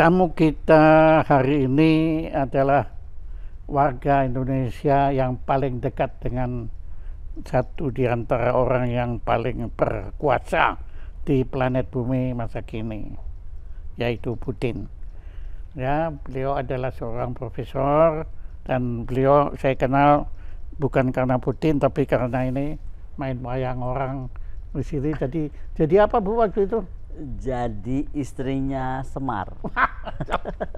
Tamu kita hari ini adalah warga Indonesia yang paling dekat dengan satu di antara orang yang paling berkuasa di planet bumi masa kini, yaitu Putin. Ya, beliau adalah seorang profesor dan beliau saya kenal bukan karena Putin tapi karena ini main wayang orang di sini. Jadi jadi apa Bu waktu itu? jadi istrinya Semar.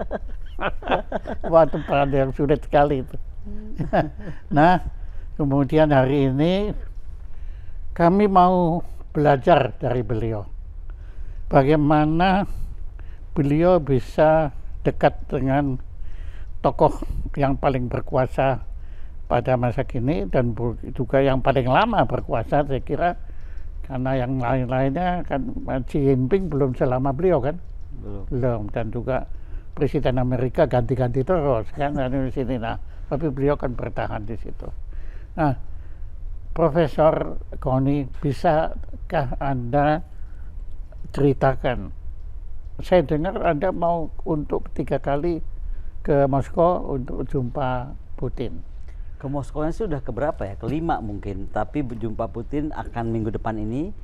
Waduh, peran yang sulit sekali itu. Hmm. nah, kemudian hari ini kami mau belajar dari beliau. Bagaimana beliau bisa dekat dengan tokoh yang paling berkuasa pada masa kini dan juga yang paling lama berkuasa saya kira karena yang lain-lainnya kan Xi Jinping belum selama beliau kan? Belum. Belum dan juga presiden Amerika ganti-ganti terus kan dari sini nah tapi beliau kan bertahan di situ. Nah, Profesor Koni, bisakah Anda ceritakan? Saya dengar Anda mau untuk tiga kali ke Moskow untuk jumpa Putin ke Moskow sudah keberapa ya? Kelima mungkin. Tapi jumpa Putin akan minggu depan ini.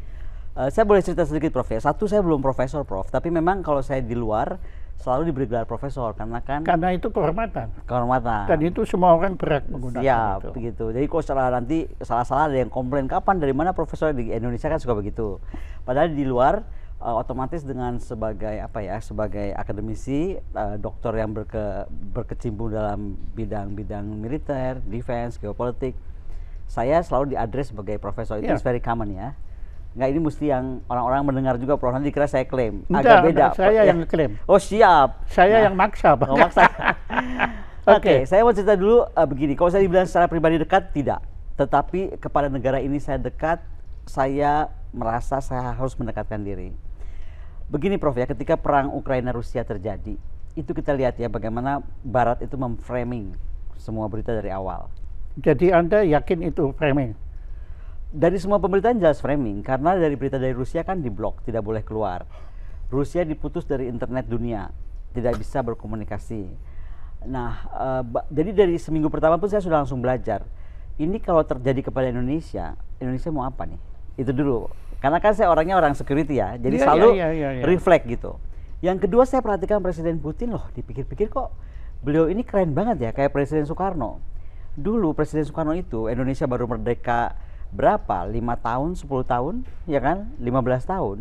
Uh, saya boleh cerita sedikit Prof ya. Satu saya belum profesor Prof, tapi memang kalau saya di luar selalu diberi gelar profesor karena kan karena itu kehormatan kehormatan dan itu semua orang berat menggunakan ya, begitu jadi kalau salah nanti salah-salah ada yang komplain kapan dari mana profesor di Indonesia kan suka begitu padahal di luar uh, otomatis dengan sebagai apa ya sebagai akademisi uh, eh, dokter yang berke, berkecimpung dalam bidang-bidang militer, defense, geopolitik, saya selalu diadres sebagai profesor itu yeah. very common ya. Enggak ini mesti yang orang-orang mendengar juga Prof nanti kira saya klaim agak Entah, beda. Saya ya. yang klaim. Oh siap. Saya nah, yang maksa. Pak. Oh, maksa. Oke, okay. okay, saya mau cerita dulu uh, begini. Kalau saya dibilang secara pribadi dekat tidak, tetapi kepada negara ini saya dekat, saya merasa saya harus mendekatkan diri Begini Prof ya, ketika perang Ukraina Rusia terjadi, itu kita lihat ya bagaimana Barat itu memframing semua berita dari awal. Jadi Anda yakin itu framing? Dari semua pemberitaan jelas framing, karena dari berita dari Rusia kan diblok, tidak boleh keluar. Rusia diputus dari internet dunia, tidak bisa berkomunikasi. Nah, eh, jadi dari seminggu pertama pun saya sudah langsung belajar. Ini kalau terjadi kepada Indonesia, Indonesia mau apa nih? Itu dulu karena kan saya orangnya orang security ya, jadi yeah, selalu yeah, yeah, yeah, yeah. reflect gitu. Yang kedua saya perhatikan Presiden Putin loh, dipikir-pikir kok beliau ini keren banget ya, kayak Presiden Soekarno. Dulu Presiden Soekarno itu Indonesia baru merdeka berapa? 5 tahun, 10 tahun, ya kan? 15 tahun.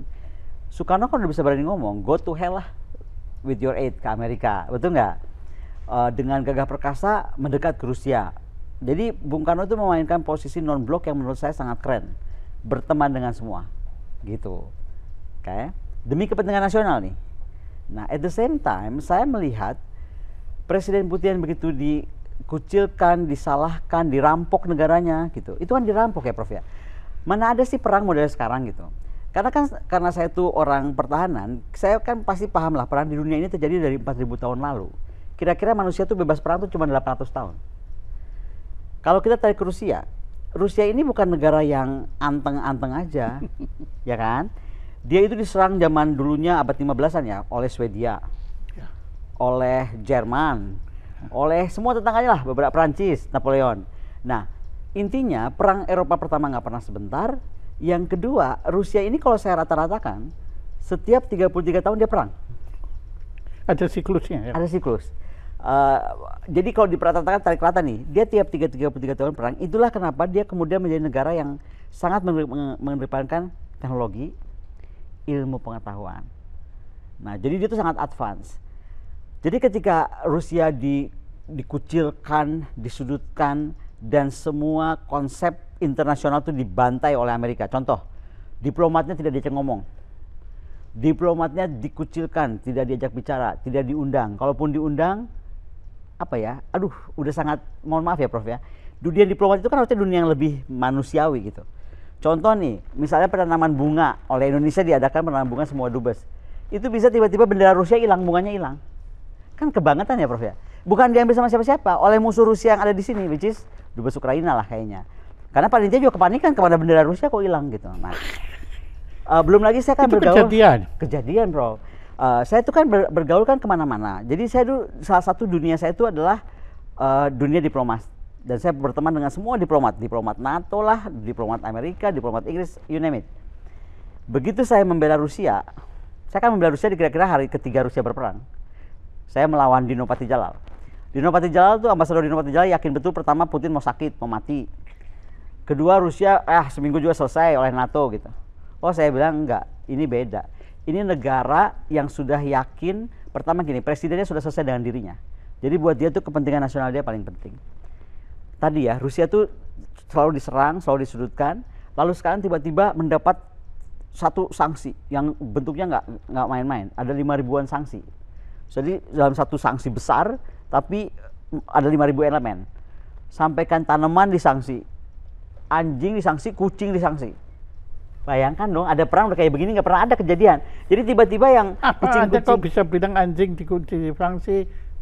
Soekarno kan udah bisa berani ngomong, go to hell lah with your aid ke Amerika, betul nggak? Uh, dengan gagah perkasa mendekat ke Rusia. Jadi Bung Karno itu memainkan posisi non-blok yang menurut saya sangat keren berteman dengan semua gitu kayak demi kepentingan nasional nih nah at the same time saya melihat Presiden Putin begitu dikucilkan, disalahkan, dirampok negaranya gitu. Itu kan dirampok ya Prof ya. Mana ada sih perang model sekarang gitu. Karena kan karena saya tuh orang pertahanan, saya kan pasti paham lah perang di dunia ini terjadi dari 4000 tahun lalu. Kira-kira manusia tuh bebas perang tuh cuma 800 tahun. Kalau kita tarik ke Rusia, Rusia ini bukan negara yang anteng-anteng aja, ya kan? Dia itu diserang zaman dulunya abad 15-an ya oleh Swedia, ya. oleh Jerman, ya. oleh semua tetangganya lah, beberapa Prancis, Napoleon. Nah, intinya perang Eropa pertama nggak pernah sebentar. Yang kedua, Rusia ini kalau saya rata-ratakan, setiap 33 tahun dia perang. Ada siklusnya ya? Ada siklus. Eh, jadi kalau diperhatikan tarik rata nih, dia tiap 33 tahun perang. Itulah kenapa dia kemudian menjadi negara yang sangat mengedepankan teknologi, ilmu pengetahuan. Nah, jadi dia itu sangat advance. Jadi ketika Rusia di, dikucilkan, disudutkan, dan semua konsep internasional itu dibantai oleh Amerika. Contoh, diplomatnya tidak diajak ngomong. Diplomatnya dikucilkan, tidak diajak bicara, tidak diundang. Kalaupun diundang, apa ya aduh udah sangat mohon maaf ya prof ya dunia diplomat itu kan harusnya dunia yang lebih manusiawi gitu contoh nih misalnya penanaman bunga oleh Indonesia diadakan penanaman bunga semua dubes itu bisa tiba-tiba bendera Rusia hilang bunganya hilang kan kebangetan ya prof ya bukan diambil sama siapa-siapa oleh musuh Rusia yang ada di sini which is dubes Ukraina lah kayaknya karena panitia juga kepanikan kepada bendera Rusia kok hilang gitu nah, uh, belum lagi saya kan itu bergaul kejadian kejadian bro uh, saya itu kan bergaul kan kemana-mana. Jadi saya dulu salah satu dunia saya itu adalah uh, dunia diplomat dan saya berteman dengan semua diplomat, diplomat NATO lah, diplomat Amerika, diplomat Inggris, you name it. Begitu saya membela Rusia, saya kan membela Rusia di kira-kira hari ketiga Rusia berperang. Saya melawan Dino Patijalal. Dino Patijalal tuh ambasador Dinopati Patijalal yakin betul pertama Putin mau sakit, mau mati. Kedua Rusia, ah eh, seminggu juga selesai oleh NATO gitu. Oh saya bilang enggak, ini beda ini negara yang sudah yakin pertama gini presidennya sudah selesai dengan dirinya jadi buat dia tuh kepentingan nasional dia paling penting tadi ya Rusia tuh selalu diserang selalu disudutkan lalu sekarang tiba-tiba mendapat satu sanksi yang bentuknya nggak nggak main-main ada lima ribuan sanksi jadi dalam satu sanksi besar tapi ada lima ribu elemen sampaikan tanaman disanksi anjing disanksi kucing disanksi Bayangkan dong, ada perang udah kayak begini nggak pernah ada kejadian. Jadi tiba-tiba yang apa kucing -kucing... kok bisa bilang anjing dikunci di perang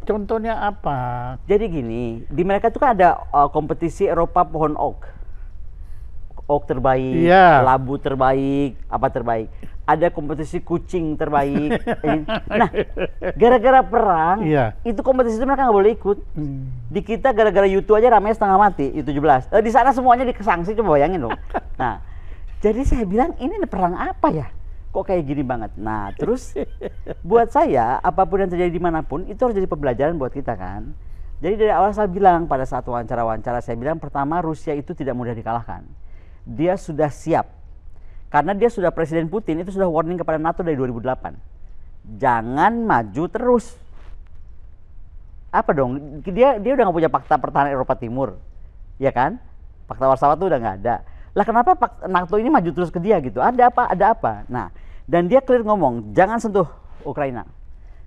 Contohnya apa? Jadi gini, di mereka tuh kan ada uh, kompetisi Eropa pohon oak. Oak terbaik, yeah. labu terbaik, apa terbaik. Ada kompetisi kucing terbaik. nah, gara-gara perang, yeah. itu kompetisi itu mereka nggak boleh ikut. Hmm. Di kita gara-gara YouTube aja ramai setengah mati, itu 17. Eh, di sana semuanya dikesangsi, coba bayangin dong. Nah, jadi saya bilang ini perang apa ya? Kok kayak gini banget. Nah terus buat saya apapun yang terjadi dimanapun itu harus jadi pembelajaran buat kita kan. Jadi dari awal saya bilang pada saat wawancara-wawancara saya bilang pertama Rusia itu tidak mudah dikalahkan. Dia sudah siap. Karena dia sudah Presiden Putin itu sudah warning kepada NATO dari 2008. Jangan maju terus. Apa dong? Dia dia udah nggak punya fakta pertahanan Eropa Timur. Ya kan? Fakta Warsawa itu udah nggak ada lah kenapa Pak NATO ini maju terus ke dia gitu? Ada apa? Ada apa? Nah, dan dia clear ngomong, jangan sentuh Ukraina.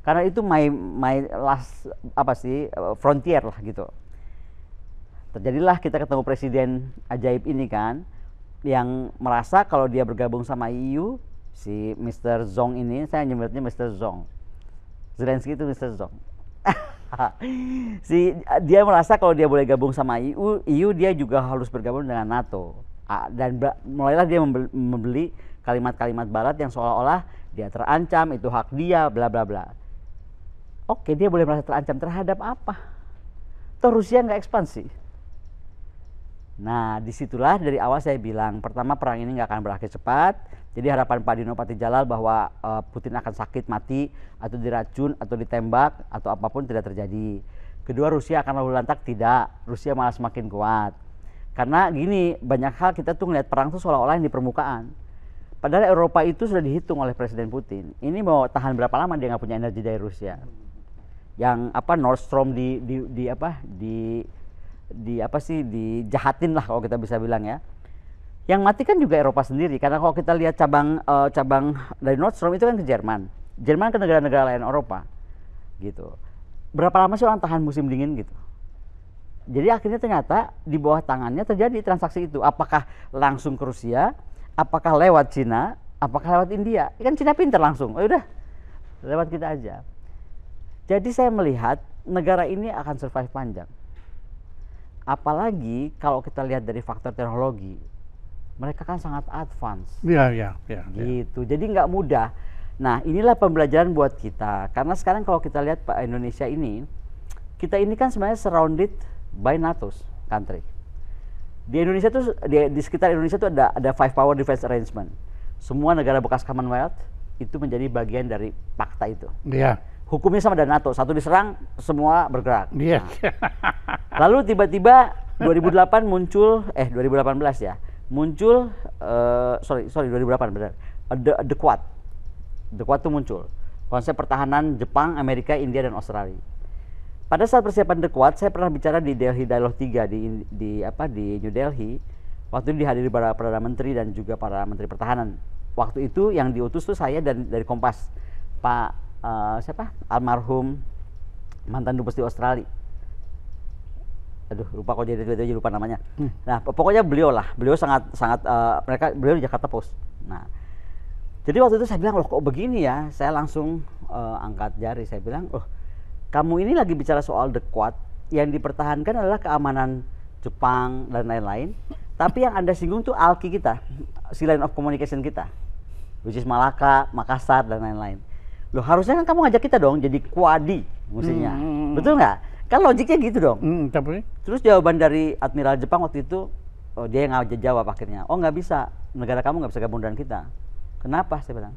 Karena itu my my last apa sih eh, frontier lah gitu. Terjadilah kita ketemu presiden ajaib ini kan yang merasa kalau dia bergabung sama EU si Mr. Zong ini saya nyebutnya Mr. Zong. Zelensky itu Mr. Zong. si dia merasa kalau dia boleh gabung sama EU, EU dia juga harus bergabung dengan NATO dan mulailah dia membeli kalimat-kalimat barat yang seolah-olah dia terancam itu hak dia bla bla bla oke dia boleh merasa terancam terhadap apa toh Rusia nggak ekspansi nah disitulah dari awal saya bilang pertama perang ini nggak akan berakhir cepat jadi harapan Pak Dino Jalal bahwa uh, Putin akan sakit mati atau diracun atau ditembak atau apapun tidak terjadi kedua Rusia akan lalu lantak tidak Rusia malah semakin kuat karena gini, banyak hal kita tuh ngeliat perang tuh seolah-olah yang di permukaan. Padahal Eropa itu sudah dihitung oleh Presiden Putin. Ini mau tahan berapa lama dia nggak punya energi dari Rusia? Yang apa Nordstrom di, di, di apa di di apa sih dijahatin lah kalau kita bisa bilang ya. Yang mati kan juga Eropa sendiri karena kalau kita lihat cabang uh, cabang dari Nordstrom itu kan ke Jerman. Jerman ke negara-negara lain Eropa gitu. Berapa lama sih orang tahan musim dingin gitu? Jadi akhirnya ternyata di bawah tangannya terjadi transaksi itu. Apakah langsung ke Rusia, apakah lewat Cina, apakah lewat India? Ya kan Cina pinter langsung. Oh udah, lewat kita aja. Jadi saya melihat negara ini akan survive panjang. Apalagi kalau kita lihat dari faktor teknologi, mereka kan sangat advance. Iya, iya, iya. iya. Gitu. yeah. Jadi nggak mudah. Nah, inilah pembelajaran buat kita. Karena sekarang kalau kita lihat Pak Indonesia ini, kita ini kan sebenarnya surrounded by NATO's country. Di Indonesia tuh di, di sekitar Indonesia tuh ada ada five power defense arrangement. Semua negara bekas Commonwealth itu menjadi bagian dari fakta itu. Iya. Yeah. Hukumnya sama dengan NATO, satu diserang semua bergerak. Iya. Yeah. Nah. Lalu tiba-tiba 2008 muncul eh 2018 ya. Muncul uh, sorry sorry 2008 benar. The, the Quad. The Quad tuh muncul. Konsep pertahanan Jepang, Amerika, India dan Australia pada saat persiapan The Quad, saya pernah bicara di Delhi Dialog 3 di, di apa di New Delhi. Waktu itu dihadiri para perdana menteri dan juga para menteri pertahanan. Waktu itu yang diutus tuh saya dan dari Kompas, Pak uh, siapa? Almarhum mantan dubes di Australia. Aduh, lupa kok jadi tiba-tiba lupa namanya. Hmm. Nah, pokoknya beliau lah, beliau sangat sangat uh, mereka beliau di Jakarta Post. Nah, jadi waktu itu saya bilang loh kok begini ya, saya langsung uh, angkat jari, saya bilang, oh kamu ini lagi bicara soal the Quad yang dipertahankan adalah keamanan Jepang dan lain-lain. Tapi yang Anda singgung tuh alki kita, si line of communication kita. Which is Malaka, Makassar dan lain-lain. Loh harusnya kan kamu ngajak kita dong jadi kuadi mestinya. Hmm. Betul nggak? Kan logiknya gitu dong. Hmm, tapi terus jawaban dari Admiral Jepang waktu itu oh, dia yang ngajak jawab akhirnya. Oh nggak bisa, negara kamu nggak bisa gabung dengan kita. Kenapa? Saya bilang,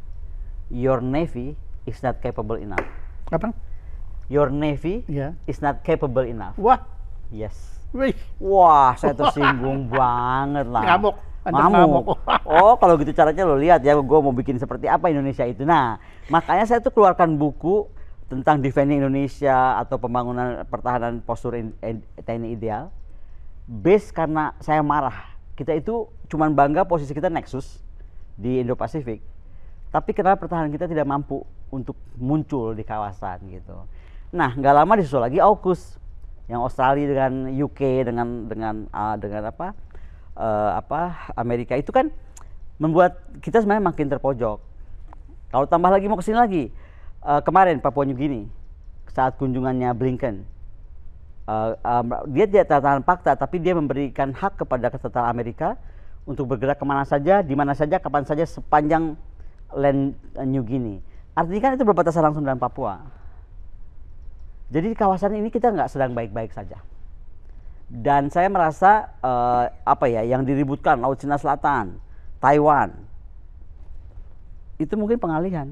your navy is not capable enough. Apa? your navy yeah. is not capable enough. Wah. Yes. Wih. Wah, saya tersinggung banget lah. Ngamuk. ngamuk. oh, kalau gitu caranya lo lihat ya, gue mau bikin seperti apa Indonesia itu. Nah, makanya saya tuh keluarkan buku tentang defending Indonesia atau pembangunan pertahanan postur in, in, TNI ideal. Base karena saya marah. Kita itu cuman bangga posisi kita Nexus di Indo-Pasifik. Tapi kenapa pertahanan kita tidak mampu untuk muncul di kawasan gitu. Nah, nggak lama disusul lagi AUKUS yang Australia dengan UK dengan dengan uh, dengan apa uh, apa Amerika itu kan membuat kita sebenarnya makin terpojok. Kalau tambah lagi mau kesini lagi uh, kemarin Papua New Guinea saat kunjungannya Blinken uh, uh, dia tidak tertahan fakta tapi dia memberikan hak kepada ketentara Amerika untuk bergerak kemana saja, di mana saja, kapan saja sepanjang land New Guinea. Artinya kan itu berbatasan langsung dengan Papua. Jadi di kawasan ini kita nggak sedang baik-baik saja. Dan saya merasa uh, apa ya yang diributkan Laut Cina Selatan, Taiwan, itu mungkin pengalihan.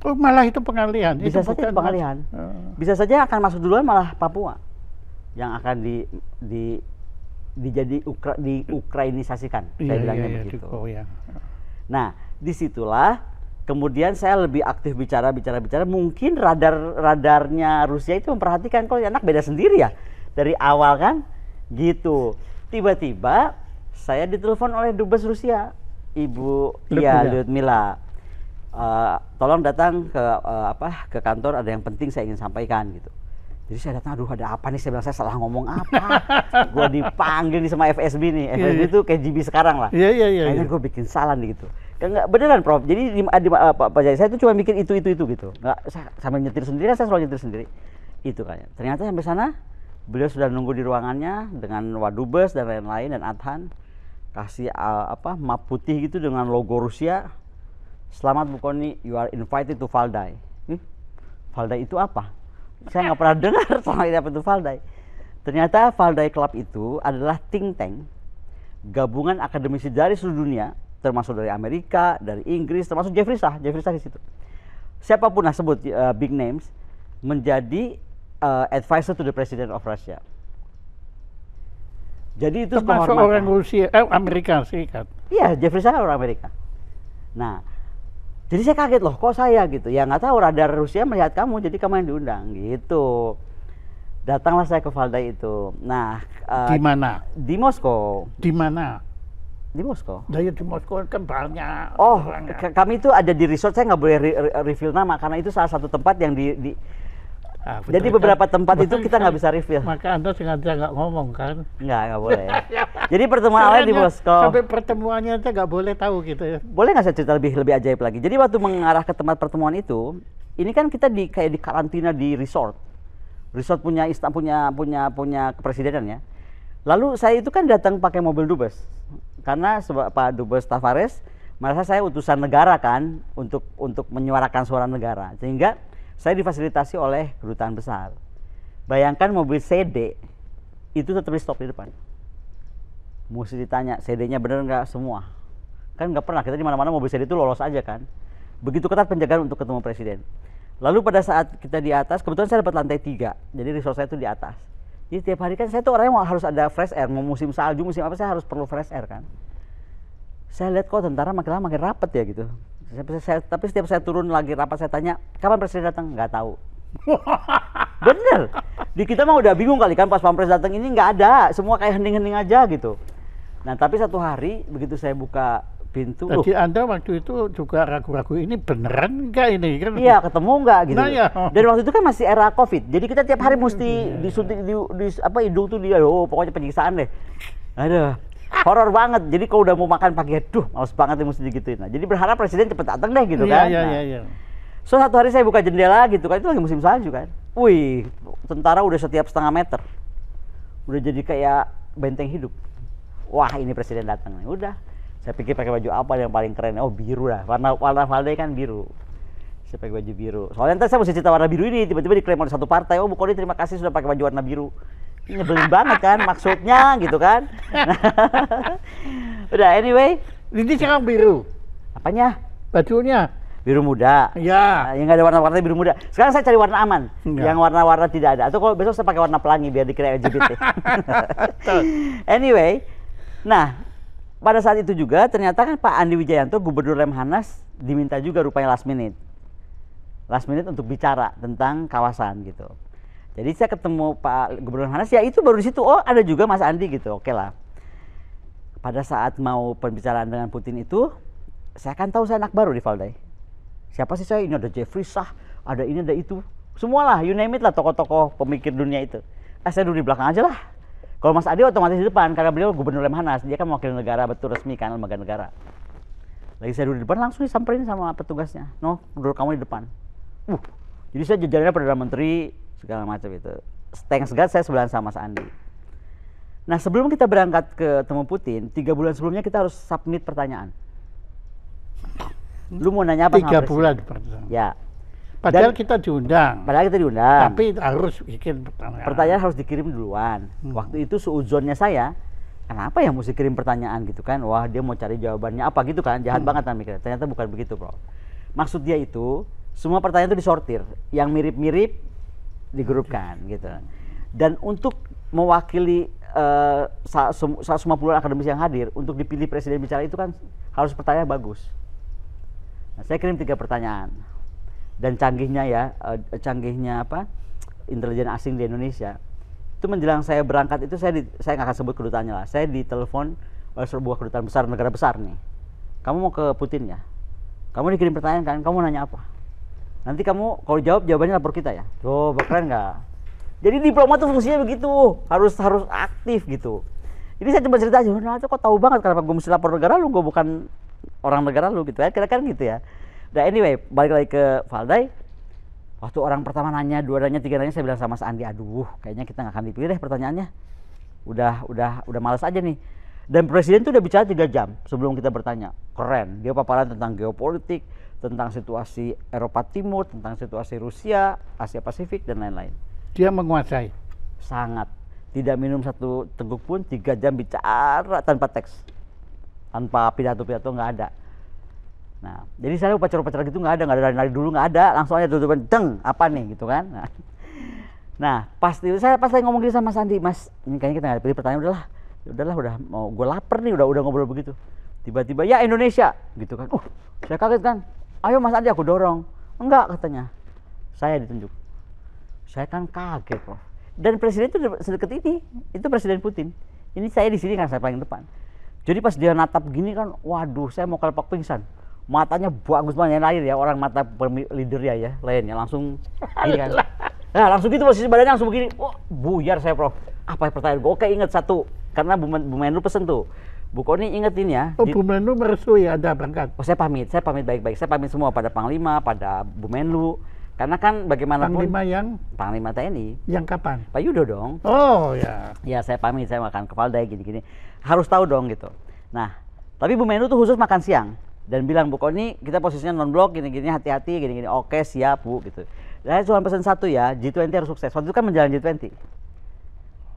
Oh, malah itu pengalihan. Bisa itu saja pengalihan. Ah. Bisa saja akan masuk duluan malah Papua yang akan di di dijadi ukra, diukrainisasikan. Iya, saya bilangnya iya, iya begitu. Iya, iya. Nah, disitulah kemudian saya lebih aktif bicara bicara bicara mungkin radar radarnya Rusia itu memperhatikan kalau anak beda sendiri ya dari awal kan gitu tiba-tiba saya ditelepon oleh dubes Rusia ibu Iya Lyudmila uh, eh, tolong datang ke uh, apa ke kantor ada yang penting saya ingin sampaikan gitu jadi saya datang, aduh ada apa nih? Saya bilang saya salah ngomong apa? gue dipanggil nih sama FSB nih. FSB itu iya, iya. yeah, yeah. KGB sekarang lah. Iya iya iya. Akhirnya iya. gue bikin salah nih gitu. Enggak beneran Prof. Jadi di, ah, di uh, ah, Pak, Jaya saya itu cuma mikir itu itu itu gitu. Enggak sambil nyetir sendiri saya selalu nyetir sendiri. Itu kan. Ternyata sampai sana beliau sudah nunggu di ruangannya dengan Wadubes dan lain-lain dan Adhan kasih uh, apa map putih gitu dengan logo Rusia. Selamat Bukoni, you are invited to Valdai. Hmm? Valdai itu apa? Saya nggak pernah dengar sama ini apa itu Valdai. Ternyata Valdai Club itu adalah think tank gabungan akademisi dari seluruh dunia termasuk dari Amerika, dari Inggris, termasuk Jeffrey Sah, Jeffrey Sah di situ. Siapapun lah sebut uh, big names menjadi uh, advisor to the president of Russia. Jadi itu termasuk orang Rusia, eh, Amerika Serikat. Iya, Jeffrey Sah orang Amerika. Nah, jadi saya kaget loh, kok saya gitu? Ya nggak tahu radar Rusia melihat kamu, jadi kamu yang diundang gitu. Datanglah saya ke Valda itu. Nah, uh, di mana? Di Moskow. Di mana? Di Moskow. Dari nah, ya, di Moskow kan banyak. Oh, kami itu ada di resort. Saya nggak boleh re re reveal nama karena itu salah satu tempat yang di. di Nah, betul, Jadi beberapa kan? tempat betul, itu kita nggak bisa reveal. Maka anda sengaja nggak ngomong kan? Nggak, nggak boleh. Ya. Jadi pertemuan awal di Moskow. Sampai pertemuannya aja nggak boleh tahu gitu ya. Boleh nggak saya cerita lebih lebih ajaib lagi? Jadi waktu mengarah ke tempat pertemuan itu, ini kan kita di kayak di karantina di resort. Resort punya istana punya punya punya kepresidenan ya. Lalu saya itu kan datang pakai mobil dubes karena Pak Dubes Tavares merasa saya utusan negara kan untuk untuk menyuarakan suara negara sehingga saya difasilitasi oleh kedutaan besar bayangkan mobil CD itu di stop di depan mesti ditanya CD-nya bener nggak semua kan nggak pernah kita di mana-mana mobil CD itu lolos aja kan begitu ketat penjagaan untuk ketemu presiden lalu pada saat kita di atas kebetulan saya dapat lantai tiga jadi resource saya itu di atas jadi tiap hari kan saya tuh orangnya harus ada fresh air, mau musim salju, musim apa saya harus perlu fresh air kan. Saya lihat kok tentara makin lama makin rapat ya gitu. Saya, saya, tapi setiap saya turun lagi rapat saya tanya, kapan presiden datang? Gak tahu. Bener. Di kita mah udah bingung kali kan pas pampres datang ini nggak ada, semua kayak hening-hening aja gitu. Nah tapi satu hari begitu saya buka pintu. Jadi Loh. Anda waktu itu juga ragu-ragu ini beneran enggak ini kan? Iya ketemu enggak gitu. Nah, ya. Dan waktu itu kan masih era covid, jadi kita tiap hari hmm, mesti hmm, disuntik di, di, apa hidung tuh dia, oh pokoknya penyiksaan deh. Ada horor banget. Jadi kalau udah mau makan pagi, aduh males banget yang mesti digituin. Nah, jadi berharap presiden cepet datang deh gitu iya, kan. Iya, nah, iya, iya. So satu hari saya buka jendela gitu kan, itu lagi musim salju kan. Wih, tentara udah setiap setengah meter. Udah jadi kayak benteng hidup. Wah ini presiden datang udah saya pikir pakai baju apa yang paling keren oh biru lah warna warna Valde kan biru saya pakai baju biru soalnya nanti saya mesti cerita warna biru ini tiba-tiba diklaim oleh satu partai oh Bukoni terima kasih sudah pakai baju warna biru nyebelin banget kan maksudnya gitu kan udah anyway ini sekarang biru apanya bajunya biru muda ya yang nggak ada warna-warna biru muda sekarang saya cari warna aman Enggak. Iya. yang warna-warna tidak ada atau kalau besok saya pakai warna pelangi biar dikira LGBT anyway nah pada saat itu juga ternyata kan Pak Andi Wijayanto Gubernur Lemhanas diminta juga rupanya last minute last minute untuk bicara tentang kawasan gitu jadi saya ketemu Pak Gubernur Hanas ya itu baru di situ oh ada juga Mas Andi gitu oke lah pada saat mau pembicaraan dengan Putin itu saya kan tahu saya anak baru di Valdai siapa sih saya ini ada Jeffrey Sah ada ini ada itu semualah you name it lah tokoh-tokoh pemikir dunia itu eh, saya duduk di belakang aja lah kalau Mas Adi otomatis di depan karena beliau gubernur Lemhanas, dia kan wakil negara betul resmi kan lembaga negara. Lagi saya duduk di depan langsung disamperin sama petugasnya. No, duduk kamu di depan. Uh, jadi saya jajarannya perdana menteri segala macam itu. Thanks God saya sebelahan sama Mas Andi. Nah sebelum kita berangkat ke temu Putin, tiga bulan sebelumnya kita harus submit pertanyaan. Lu mau nanya apa? Tiga bulan pertanyaan. Ya, Padahal Dan, kita diundang. Padahal kita diundang. Tapi harus bikin pertanyaan. Pertanyaan harus dikirim duluan. Hmm. Waktu itu seuzonnya saya, kenapa ya mesti kirim pertanyaan gitu kan? Wah dia mau cari jawabannya apa gitu kan? Jahat hmm. banget kan mikirnya. Ternyata bukan begitu, Bro. Maksud dia itu semua pertanyaan itu disortir, yang mirip-mirip digrupkan gitu. Dan untuk mewakili uh, 150 akademis yang hadir untuk dipilih presiden bicara itu kan harus pertanyaan bagus. Nah, saya kirim tiga pertanyaan dan canggihnya ya uh, canggihnya apa intelijen asing di Indonesia itu menjelang saya berangkat itu saya di, saya nggak akan sebut kedutaannya lah saya ditelepon oleh sebuah kedutaan besar negara besar nih kamu mau ke Putin ya kamu dikirim pertanyaan kan kamu nanya apa nanti kamu kalau jawab jawabannya lapor kita ya coba keren nggak jadi diplomat tuh fungsinya begitu harus harus aktif gitu jadi saya coba cerita aja nah, kok tahu banget kenapa gue mesti lapor negara lu gue bukan orang negara lu gitu ya kira-kira gitu ya Nah anyway, balik lagi ke Valdai. Waktu orang pertama nanya, dua nanya, tiga nanya, saya bilang sama Sandi, aduh kayaknya kita nggak akan dipilih deh pertanyaannya. Udah, udah, udah males aja nih. Dan presiden tuh udah bicara tiga jam sebelum kita bertanya. Keren, dia paparan tentang geopolitik, tentang situasi Eropa Timur, tentang situasi Rusia, Asia Pasifik, dan lain-lain. Dia menguasai? Sangat. Tidak minum satu teguk pun, tiga jam bicara tanpa teks. Tanpa pidato-pidato nggak ada Nah, jadi saya upacara-upacara gitu nggak ada, nggak ada dari, dulu nggak ada, langsung aja tutupan, deng, apa nih gitu kan. Nah, nah pas saya pas lagi ngomong gitu sama Sandi, Mas, ini kayaknya kita nggak pilih pertanyaan udahlah, ya udahlah udah mau gue lapar nih, udah udah ngobrol begitu. Tiba-tiba ya Indonesia gitu kan. Uh, saya kaget kan. Ayo Mas Andi aku dorong. Enggak katanya. Saya ditunjuk. Saya kan kaget loh. Dan presiden itu sedekat ini, itu presiden Putin. Ini saya di sini kan saya paling depan. Jadi pas dia natap gini kan, waduh, saya mau kelepak pingsan matanya bagus banget yang ya orang mata leader ya ya lainnya langsung ini kan nah langsung gitu posisi badannya langsung begini oh buyar saya prof apa ya pertanyaan gue oke inget satu karena Bu, Bu Menlu pesen tuh Bu Koni ingetin ya. Oh, di... Bu Menlu ya ada berangkat. Oh, saya pamit, saya pamit baik-baik. Saya pamit semua pada Panglima, pada Bu Menlu. Karena kan bagaimanapun Panglima yang Panglima TNI. Yang kapan? Pak Yudo dong. Oh ya. Ya saya pamit saya makan kepala daya gini-gini. Harus tahu dong gitu. Nah, tapi Bu Menlu tuh khusus makan siang dan bilang bu ini kita posisinya non blok gini gini hati-hati gini gini oke siap bu gitu nah, saya cuma pesan satu ya G20 harus sukses waktu itu kan menjalan G20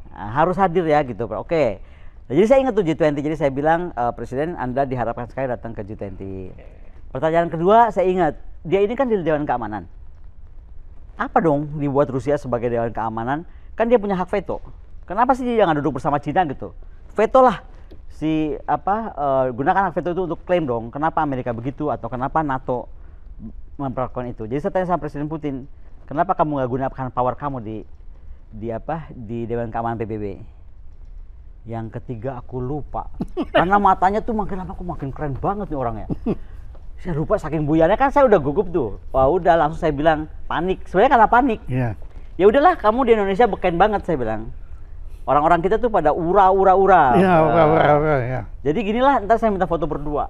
nah, harus hadir ya gitu oke nah, jadi saya ingat tuh G20 jadi saya bilang e, presiden anda diharapkan sekali datang ke G20 pertanyaan kedua saya ingat dia ini kan di Dewan Keamanan apa dong dibuat Rusia sebagai Dewan Keamanan kan dia punya hak veto kenapa sih dia nggak duduk bersama Cina gitu veto lah si apa uh, gunakan hak veto itu untuk klaim dong kenapa Amerika begitu atau kenapa NATO memperlakukan itu jadi saya tanya sama Presiden Putin kenapa kamu nggak gunakan power kamu di di apa di Dewan Keamanan PBB yang ketiga aku lupa karena matanya tuh makin lama aku makin keren banget nih orangnya saya lupa saking buyarnya kan saya udah gugup tuh wah udah langsung saya bilang panik sebenarnya karena panik yeah. ya udahlah kamu di Indonesia beken banget saya bilang Orang-orang kita tuh pada ura-ura-ura. Iya, nah. ura-ura-ura, ya. Jadi ginilah, ntar saya minta foto berdua.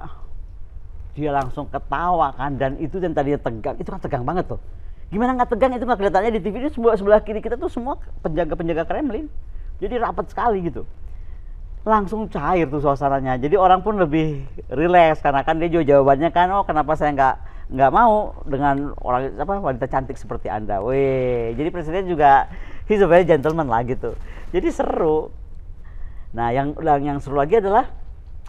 Dia langsung ketawa kan, dan itu yang tadinya tegang, itu kan tegang banget tuh. Gimana nggak tegang itu nggak kelihatannya di TV itu sebelah, sebelah kiri kita tuh semua penjaga-penjaga Kremlin. Jadi rapat sekali gitu langsung cair tuh suasananya. Jadi orang pun lebih rileks karena kan dia juga jawabannya kan, oh kenapa saya nggak nggak mau dengan orang apa wanita cantik seperti anda. Weh, jadi presiden juga he's a very gentleman lah gitu jadi seru nah yang yang, yang seru lagi adalah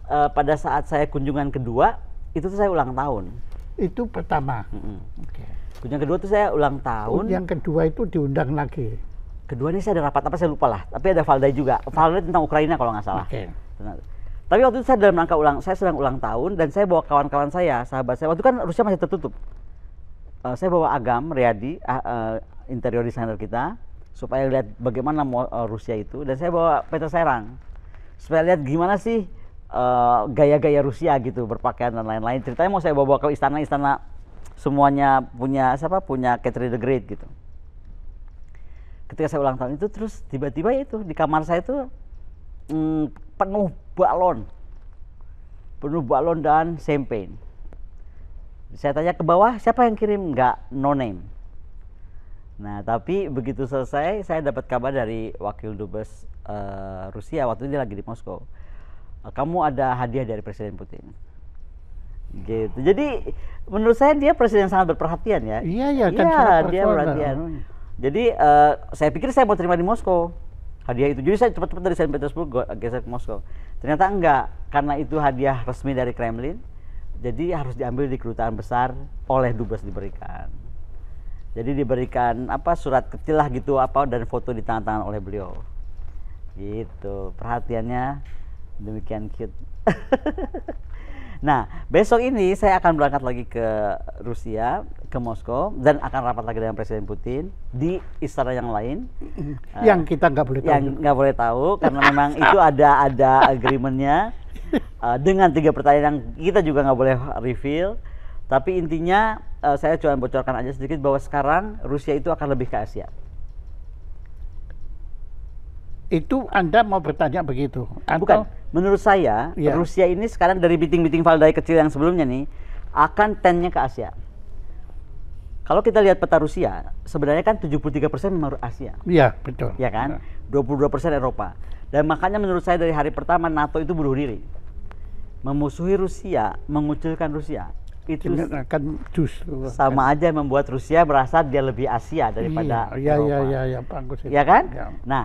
uh, pada saat saya kunjungan kedua itu tuh saya ulang tahun itu pertama mm -hmm. okay. kunjungan kedua tuh saya ulang tahun yang kedua itu diundang lagi kedua ini saya ada rapat apa saya lupa lah tapi ada Valda juga Valda tentang Ukraina kalau nggak salah okay. tapi waktu itu saya dalam rangka ulang saya sedang ulang tahun dan saya bawa kawan-kawan saya sahabat saya waktu itu kan Rusia masih tertutup uh, saya bawa Agam Riyadi uh, uh, interior designer kita supaya lihat bagaimana eh, Rusia itu dan saya bawa peta Serang supaya lihat gimana sih gaya eh, gaya-gaya Rusia gitu berpakaian dan lain-lain ceritanya mau saya bawa ke istana-istana semuanya punya siapa punya Catherine the Great gitu ketika saya ulang tahun itu terus tiba-tiba itu di kamar saya itu mm, penuh balon penuh balon dan champagne saya tanya ke bawah siapa yang kirim nggak no name Nah, tapi begitu selesai, saya dapat kabar dari wakil dubes uh, Rusia waktu itu dia lagi di Moskow. Eh, kamu ada hadiah dari Presiden Putin. Gitu. Jadi menurut saya dia presiden sangat berperhatian ya. Iya ya. Iya, kan iya, dia perhatian. Nah. Jadi uh, saya pikir saya mau terima di Moskow hadiah itu. Jadi saya cepat-cepat dari Saint Petersburg geser ke Moskow. Ternyata enggak, karena itu hadiah resmi dari Kremlin. Jadi harus diambil di kedutaan besar oleh dubes diberikan jadi diberikan apa surat kecil lah gitu apa dan foto di tangan tangan oleh beliau gitu perhatiannya demikian cute nah besok ini saya akan berangkat lagi ke Rusia ke Moskow dan akan rapat lagi dengan Presiden Putin di istana yang lain yang uh, kita nggak boleh tahu yang nggak boleh tahu karena memang itu ada ada agreementnya uh, dengan tiga pertanyaan yang kita juga nggak boleh reveal tapi intinya uh, saya cuma bocorkan aja sedikit bahwa sekarang Rusia itu akan lebih ke Asia. Itu Anda mau bertanya begitu? Atau? Bukan. Menurut saya, ya. Rusia ini sekarang dari meeting-meeting Valdai kecil yang sebelumnya nih, akan tennya ke Asia. Kalau kita lihat peta Rusia, sebenarnya kan 73% memang Asia. Iya, betul. Iya kan? Ya. 22% Eropa. Dan makanya menurut saya dari hari pertama NATO itu bunuh diri. Memusuhi Rusia, mengucilkan Rusia itu akan justru sama aja membuat Rusia merasa dia lebih Asia daripada iya, iya, iya Eropa. Iya, iya, iya, bagus. Ya kan? Ya. Nah,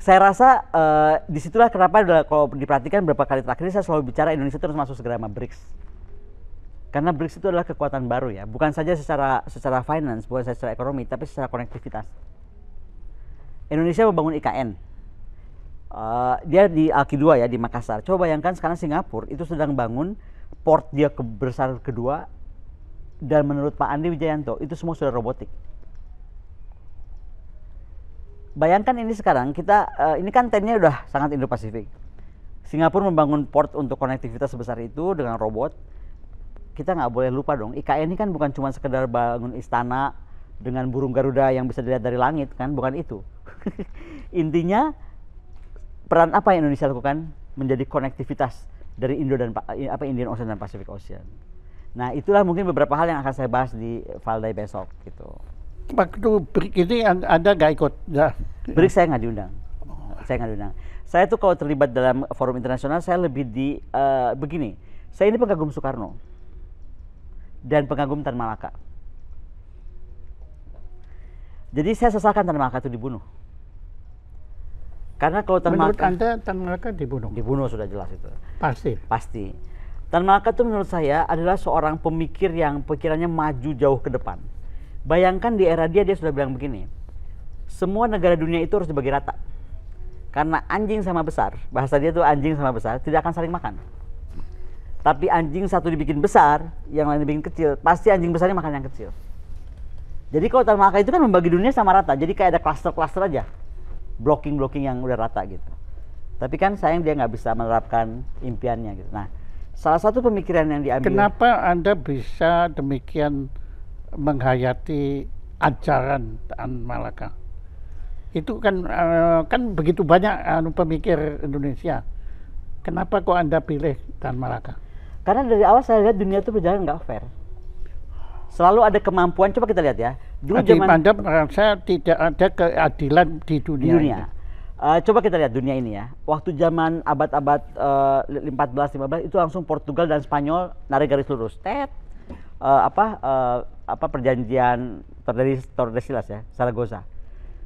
saya rasa uh, disitulah kenapa kalau diperhatikan beberapa kali terakhir saya selalu bicara Indonesia terus masuk segera sama BRICS. Karena BRICS itu adalah kekuatan baru ya, bukan saja secara secara finance, bukan saja secara ekonomi, tapi secara konektivitas. Indonesia membangun IKN. Uh, eh, dia di Alki 2 ya di Makassar. Coba bayangkan sekarang Singapura itu sedang bangun port dia ke besar kedua dan menurut Pak Andi Wijayanto itu semua sudah robotik. Bayangkan ini sekarang kita uh, ini kan trennya udah sangat Indo-Pasifik. Singapura membangun port untuk konektivitas sebesar itu dengan robot. Kita nggak boleh lupa dong, IKN ini kan bukan cuma sekedar bangun istana dengan burung Garuda yang bisa dilihat dari langit kan, bukan itu. Intinya peran apa yang Indonesia lakukan menjadi konektivitas dari Indo dan eh, apa Indian Ocean dan Pacific Ocean. Nah, itulah mungkin beberapa hal yang akan saya bahas di Valday besok gitu. Waktu break ini Anda nggak ikut? Nah. Break saya nggak diundang. Oh. Saya nggak diundang. Saya tuh kalau terlibat dalam forum internasional saya lebih di uh, begini. Saya ini pengagum Soekarno dan pengagum Tan Malaka. Jadi saya sesalkan Tan Malaka itu dibunuh. Karena kalau Tan Menurut Malaka, Anda Tan Malaka dibunuh? Dibunuh sudah jelas itu. Pasti. Pasti. Tan Malaka itu menurut saya adalah seorang pemikir yang pikirannya maju jauh ke depan. Bayangkan di era dia dia sudah bilang begini. Semua negara dunia itu harus dibagi rata. Karena anjing sama besar, bahasa dia itu anjing sama besar tidak akan saling makan. Tapi anjing satu dibikin besar, yang lain dibikin kecil, pasti anjing besarnya makan yang kecil. Jadi kalau Tan Malaka itu kan membagi dunia sama rata, jadi kayak ada klaster-klaster aja blocking-blocking yang udah rata gitu. Tapi kan sayang dia nggak bisa menerapkan impiannya gitu. Nah, salah satu pemikiran yang diambil. Kenapa Anda bisa demikian menghayati ajaran An Malaka? Itu kan eh, kan begitu banyak anu, pemikir Indonesia. Kenapa kok Anda pilih Tan Malaka? Karena dari awal saya lihat dunia itu berjalan nggak fair. Selalu ada kemampuan, coba kita lihat ya dulu di zaman Pandem saya tidak ada keadilan di dunia. dunia. Uh, coba kita lihat dunia ini ya. Waktu zaman abad-abad uh, 14 15 itu langsung Portugal dan Spanyol narik garis lurus. Tet uh, apa uh, apa perjanjian Tordesillas Tordes ya, Saragosa.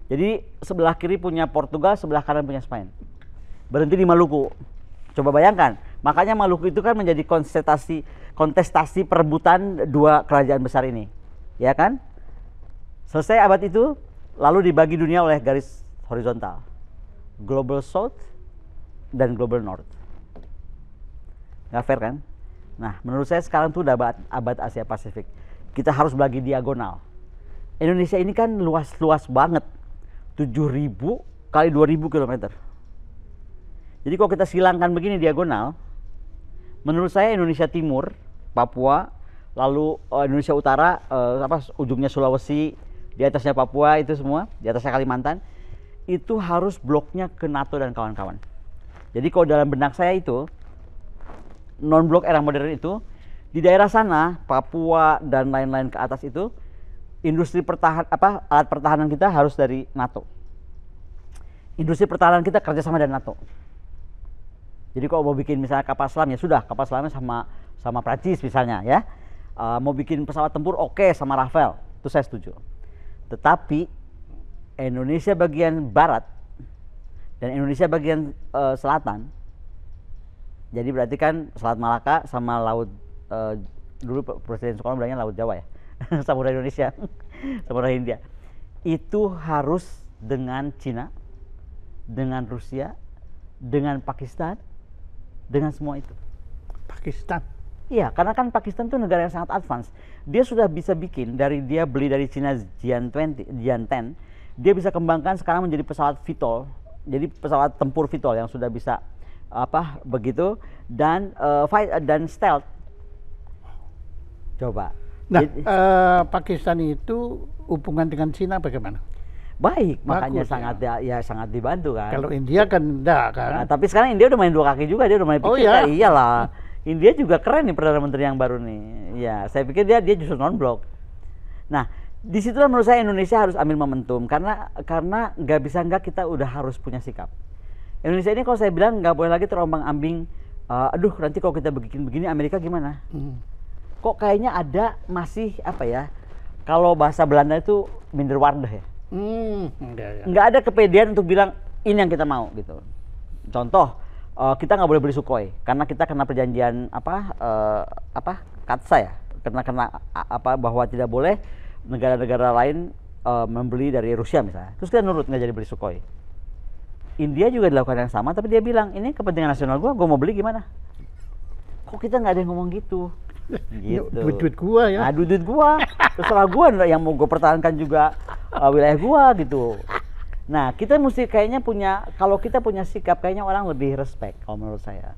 Jadi sebelah kiri punya Portugal, sebelah kanan punya Spanyol. Berhenti di Maluku. Coba bayangkan, makanya Maluku itu kan menjadi kontestasi kontestasi perebutan dua kerajaan besar ini. Ya kan? Selesai abad itu, lalu dibagi dunia oleh garis horizontal. Global South dan Global North. Gak fair kan? Nah, menurut saya sekarang tuh abad, Asia Pasifik. Kita harus bagi diagonal. Indonesia ini kan luas-luas banget. 7000 kali 2000 km. Jadi kalau kita silangkan begini diagonal, menurut saya Indonesia Timur, Papua, lalu eh, Indonesia Utara, eh, apa ujungnya Sulawesi, di atasnya Papua itu semua, di atasnya Kalimantan, itu harus bloknya ke NATO dan kawan-kawan. Jadi kalau dalam benak saya itu, non-blok era modern itu, di daerah sana, Papua dan lain-lain ke atas itu, industri pertahan apa alat pertahanan kita harus dari NATO. Industri pertahanan kita kerjasama dengan NATO. Jadi kalau mau bikin misalnya kapal selam ya sudah kapal selamnya sama sama Prancis misalnya ya. Uh, mau bikin pesawat tempur oke okay, sama Rafael, itu saya setuju. Tetapi Indonesia bagian barat dan Indonesia bagian e, selatan. Jadi berarti kan Selat Malaka sama laut e, dulu Presiden Soekarno bilangnya laut Jawa ya. Samudra Indonesia, Samudra India. Itu harus dengan Cina, dengan Rusia, dengan Pakistan, dengan semua itu. Pakistan. Iya, karena kan Pakistan itu negara yang sangat advance. Dia sudah bisa bikin dari dia beli dari China Jian 20, Jian 10, dia bisa kembangkan sekarang menjadi pesawat VTOL. Jadi pesawat tempur VTOL yang sudah bisa apa begitu dan uh, fight uh, dan stealth. Coba. Nah, Jadi, uh, Pakistan itu hubungan dengan Cina bagaimana? baik Bagus, makanya ya. sangat ya. ya sangat dibantu kan kalau India kan enggak kan nah, tapi sekarang India udah main dua kaki juga dia udah main oh pikir oh, ya? Kan? iyalah India juga keren nih perdana menteri yang baru nih. Ya, saya pikir dia dia justru non blok. Nah, disitulah menurut saya Indonesia harus ambil momentum karena karena nggak bisa nggak kita udah harus punya sikap. Indonesia ini kalau saya bilang nggak boleh lagi terombang ambing. Uh, aduh, nanti kalau kita bikin begini Amerika gimana? Hmm. Kok kayaknya ada masih apa ya? Kalau bahasa Belanda itu minder wardah ya. Hmm, enggak, ada kepedean untuk bilang ini yang kita mau gitu. Contoh, uh, kita nggak boleh beli Sukhoi karena kita kena perjanjian apa uh, apa katsa ya karena kena apa bahwa tidak boleh negara-negara lain uh, membeli dari Rusia misalnya terus kita nurut nggak jadi beli Sukhoi India juga dilakukan yang sama tapi dia bilang ini kepentingan nasional gua gua mau beli gimana kok kita nggak ada yang ngomong gitu gitu duit duit gua ya nah, duit duit gua terserah gua yang mau gua pertahankan juga uh, wilayah gua gitu Nah, kita mesti kayaknya punya kalau kita punya sikap kayaknya orang lebih respect kalau menurut saya.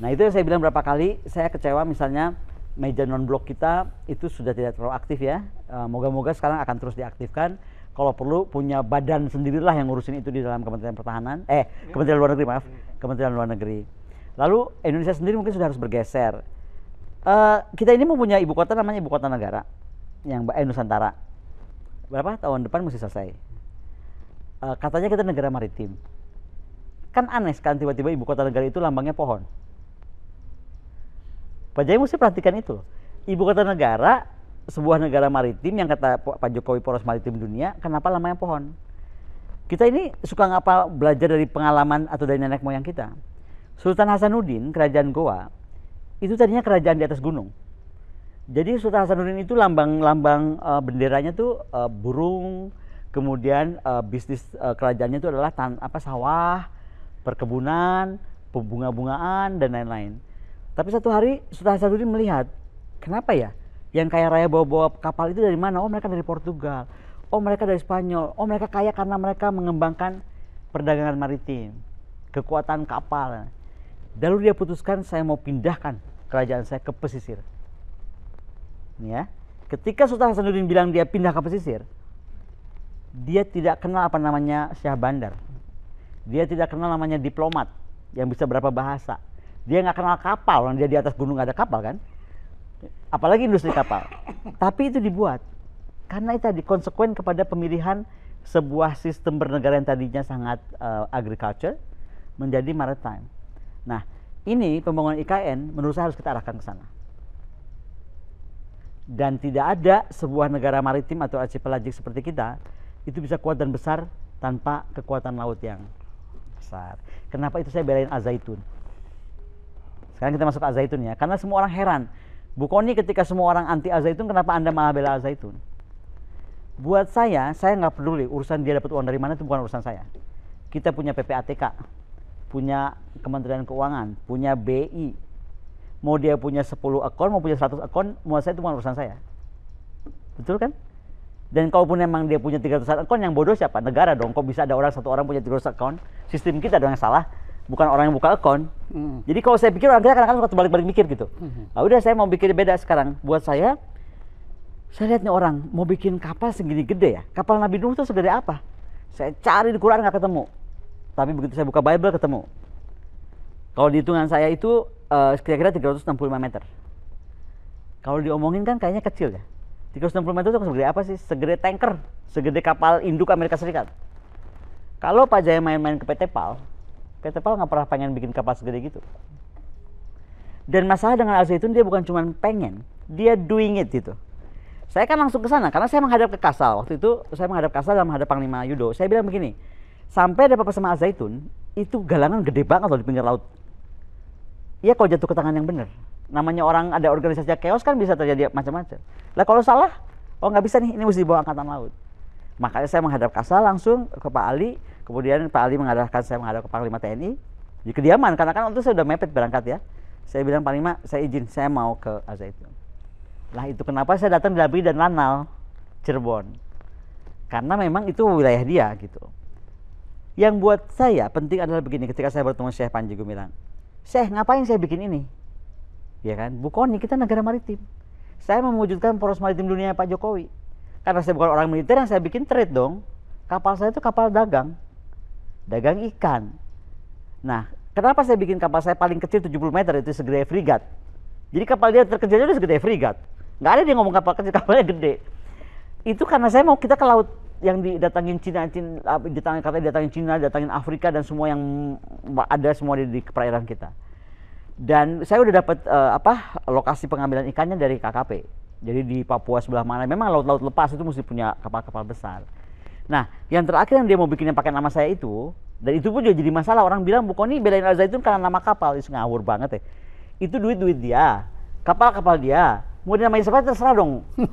Nah, itu yang saya bilang berapa kali saya kecewa misalnya meja non blok kita itu sudah tidak terlalu aktif ya. Eh, moga-moga sekarang akan terus diaktifkan. Kalau perlu punya badan sendirilah yang ngurusin itu di dalam Kementerian Pertahanan, eh Kementerian Luar Negeri maaf, Kementerian Luar Negeri. Lalu Indonesia sendiri mungkin sudah harus bergeser. Uh, kita ini mempunyai ibu kota namanya ibu kota negara yang eh, Nusantara. Berapa tahun depan mesti selesai? uh, katanya kita negara maritim. Kan aneh kan tiba-tiba ibu kota negara itu lambangnya pohon. Pak Jaya mesti perhatikan itu. Ibu kota negara, sebuah negara maritim yang kata Pak Jokowi poros maritim dunia, kenapa lambangnya pohon? Kita ini suka ngapa belajar dari pengalaman atau dari nenek moyang kita. Sultan Hasanuddin, kerajaan Goa, itu tadinya kerajaan di atas gunung. Jadi Sultan Hasanuddin itu lambang-lambang uh, benderanya tuh uh, burung, Kemudian uh, bisnis uh, kerajaannya itu adalah tan apa sawah, perkebunan, bunga-bungaan dan lain-lain. Tapi satu hari Sultan Hasanuddin melihat, kenapa ya? Yang kaya raya bawa-bawa kapal itu dari mana? Oh mereka dari Portugal. Oh mereka dari Spanyol. Oh mereka kaya karena mereka mengembangkan perdagangan maritim, kekuatan kapal. Lalu dia putuskan saya mau pindahkan kerajaan saya ke pesisir. Ya, ketika Sultan Hasanuddin bilang dia pindah ke pesisir, dia tidak kenal apa namanya Syah Bandar. Dia tidak kenal namanya diplomat yang bisa berapa bahasa. Dia nggak kenal kapal, orang dia di atas gunung nggak ada kapal kan? Apalagi industri kapal. Tapi itu dibuat karena itu tadi konsekuen kepada pemilihan sebuah sistem bernegara yang tadinya sangat uh, agriculture menjadi maritime. Nah, ini pembangunan IKN menurut saya harus kita arahkan ke sana. Dan tidak ada sebuah negara maritim atau archipelagic seperti kita itu bisa kuat dan besar tanpa kekuatan laut yang besar. Kenapa itu saya belain azaitun? Sekarang kita masuk azaitun ya, karena semua orang heran. Bu ketika semua orang anti azaitun, kenapa anda malah bela azaitun? Buat saya, saya nggak peduli urusan dia dapat uang dari mana itu bukan urusan saya. Kita punya PPATK, punya Kementerian Keuangan, punya BI. Mau dia punya 10 akun, mau punya 100 akun, mau saya itu bukan urusan saya. Betul kan? dan kalaupun memang dia punya 300 akun yang bodoh siapa negara dong kok bisa ada orang satu orang punya 300 akun. sistem kita dong yang salah bukan orang yang buka akun. hmm. jadi kalau saya pikir orang kita kadang-kadang suka balik-balik mikir gitu hmm. nah, udah saya mau bikin beda sekarang buat saya saya lihat nih orang mau bikin kapal segini gede ya kapal Nabi Nuh itu segede apa saya cari di Quran nggak ketemu tapi begitu saya buka Bible ketemu kalau dihitungan saya itu kira eh, kira-kira 365 meter kalau diomongin kan kayaknya kecil ya 360 meter itu segede apa sih? Segede tanker, segede kapal induk Amerika Serikat. Kalau Pak Jaya main-main ke PT PAL, PT PAL nggak pernah pengen bikin kapal segede gitu. Dan masalah dengan Al Zaitun dia bukan cuma pengen, dia doing it gitu. Saya kan langsung ke sana karena saya menghadap ke Kasal. Waktu itu saya menghadap Kasal dan menghadap Panglima Yudo. Saya bilang begini, sampai ada apa sama Al Zaitun, itu galangan gede banget loh di pinggir laut. Iya kalau jatuh ke tangan yang benar namanya orang ada organisasi chaos kan bisa terjadi macam-macam. Lah kalau salah, oh nggak bisa nih, ini mesti dibawa angkatan laut. Makanya saya menghadap Kasa langsung ke Pak Ali, kemudian Pak Ali mengarahkan saya menghadap ke Panglima TNI di kediaman karena kan waktu saya sudah mepet berangkat ya. Saya bilang Panglima, saya izin, saya mau ke Azaitun. itu. Lah itu kenapa saya datang di Labi dan Lanal, Cirebon. Karena memang itu wilayah dia gitu. Yang buat saya penting adalah begini, ketika saya bertemu Syekh Panji Gumilang. Syekh, ngapain saya bikin ini? ya kan Bu kita negara maritim saya mewujudkan poros maritim dunia Pak Jokowi karena saya bukan orang militer yang saya bikin trade dong kapal saya itu kapal dagang dagang ikan nah kenapa saya bikin kapal saya paling kecil 70 meter itu segede frigat jadi kapal dia terkecilnya itu segede frigat nggak ada dia ngomong kapal kecil kapalnya gede itu karena saya mau kita ke laut yang didatangin Cina, Cina datangin katanya datangin Cina, datangin Afrika dan semua yang ada semua di, di perairan kita. Dan saya udah dapat uh, eh, apa lokasi pengambilan ikannya dari KKP. Jadi di Papua sebelah mana? Memang laut-laut lepas itu mesti punya kapal-kapal besar. Nah, yang terakhir yang dia mau bikin yang pakai nama saya itu, dan itu pun juga jadi masalah. Orang bilang, Bu Koni belain Al Zaitun karena nama kapal. Itu ngawur banget ya. Itu duit-duit dia. Kapal-kapal dia. Mau dinamain siapa terserah dong.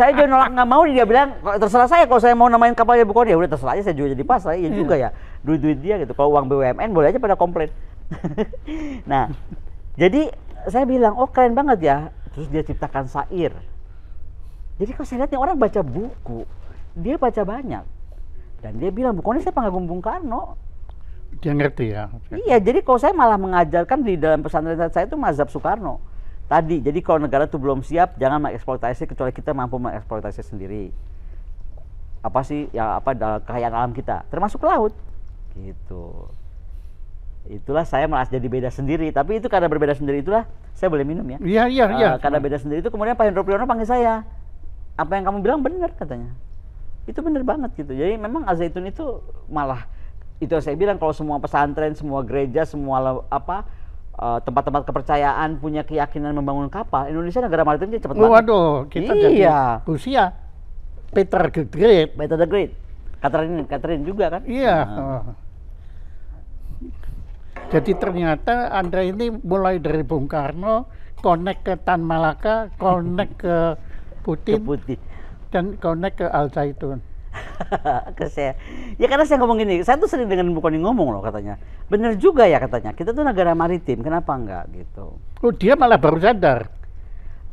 saya juga nolak nggak mau dia bilang terserah saya kalau saya mau namain kapalnya bukan ya udah terserah aja saya juga jadi pasrah ya juga iya. ya duit duit dia gitu kalau uang BUMN boleh aja pada komplain nah, jadi saya bilang, oh keren banget ya. Terus dia ciptakan sair Jadi kalau saya lihat nih orang baca buku, dia baca banyak. Dan dia bilang, bukannya saya pengagum Bung Karno. Dia ngerti ya? Iya, jadi kalau saya malah mengajarkan di dalam pesantren saya itu mazhab Soekarno. Tadi, jadi kalau negara itu belum siap, jangan mengeksploitasi kecuali kita mampu mengeksploitasi sendiri. Apa sih, ya apa, kekayaan alam kita, termasuk laut. Gitu itulah saya malas jadi beda sendiri tapi itu karena berbeda sendiri itulah saya boleh minum ya iya iya iya uh, karena beda sendiri itu kemudian Pak Hendro Priyono panggil saya apa yang kamu bilang benar katanya itu benar banget gitu jadi memang azaitun itu malah itu yang saya bilang kalau semua pesantren semua gereja semua apa eh, tempat-tempat uh, kepercayaan punya keyakinan membangun kapal Indonesia negara maritim maritimnya cepat banget waduh kita iya. jadi Rusia Peter the Great Peter the Great Catherine Catherine juga kan iya nah. Oh. Jadi ternyata Anda ini mulai dari Bung Karno, connect ke Tan Malaka, connect ke Putin, ke Putin. dan connect ke Al Zaitun. ke saya. Ya karena saya ngomong gini, saya tuh sering dengan Bu Koni ngomong loh katanya. Bener juga ya katanya, kita tuh negara maritim, kenapa enggak gitu. Oh dia malah baru sadar.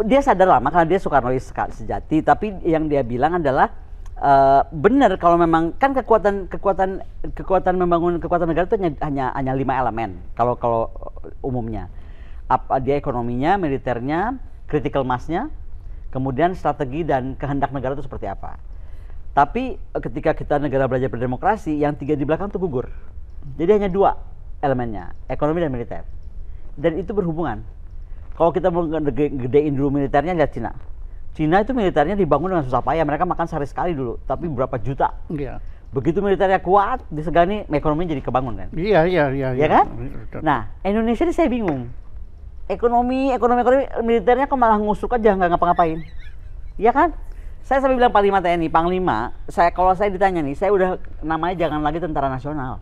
Dia sadar lama karena dia Soekarnois sejati, tapi yang dia bilang adalah Uh, benar kalau memang kan kekuatan kekuatan kekuatan membangun kekuatan negara itu hanya hanya, hanya lima elemen kalau kalau eh, umumnya apa eh, dia ekonominya militernya critical massnya kemudian strategi dan kehendak negara itu seperti apa tapi ketika kita negara belajar berdemokrasi yang tiga di belakang itu gugur jadi hanya dua elemennya ekonomi dan militer dan itu berhubungan kalau kita mau gedein dulu militernya lihat Cina Cina itu militernya dibangun dengan susah payah. Mereka makan sehari sekali dulu, tapi berapa juta. Iya. Begitu militernya kuat, disegani, ekonominya jadi kebangun kan? Iya, iya, iya. Iya, iya. kan? Nah, Indonesia ini saya bingung. Ekonomi, ekonomi, ekonomi, militernya kok malah ngusuk aja, nggak ngapa-ngapain. Iya kan? Saya sampai bilang Panglima TNI, Panglima, saya kalau saya ditanya nih, saya udah namanya jangan lagi Tentara Nasional.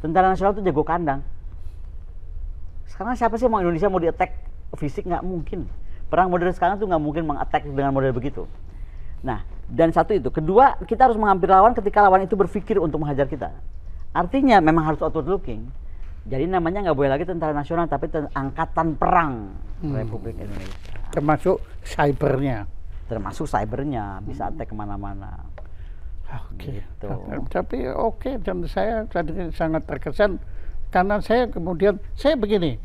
Tentara Nasional itu jago kandang. Sekarang siapa sih mau Indonesia mau di-attack fisik nggak mungkin Perang modern sekarang tuh nggak mungkin mengattack dengan model begitu. Nah, dan satu itu. Kedua, kita harus menghampiri lawan ketika lawan itu berpikir untuk menghajar kita. Artinya memang harus outward looking. Jadi namanya nggak boleh lagi tentara nasional, tapi angkatan perang hmm. Republik Indonesia. Termasuk cybernya. Termasuk cybernya, bisa attack kemana-mana. Oke. Okay. Gitu. Tapi oke, okay, dan saya tadi sangat terkesan karena saya kemudian saya begini,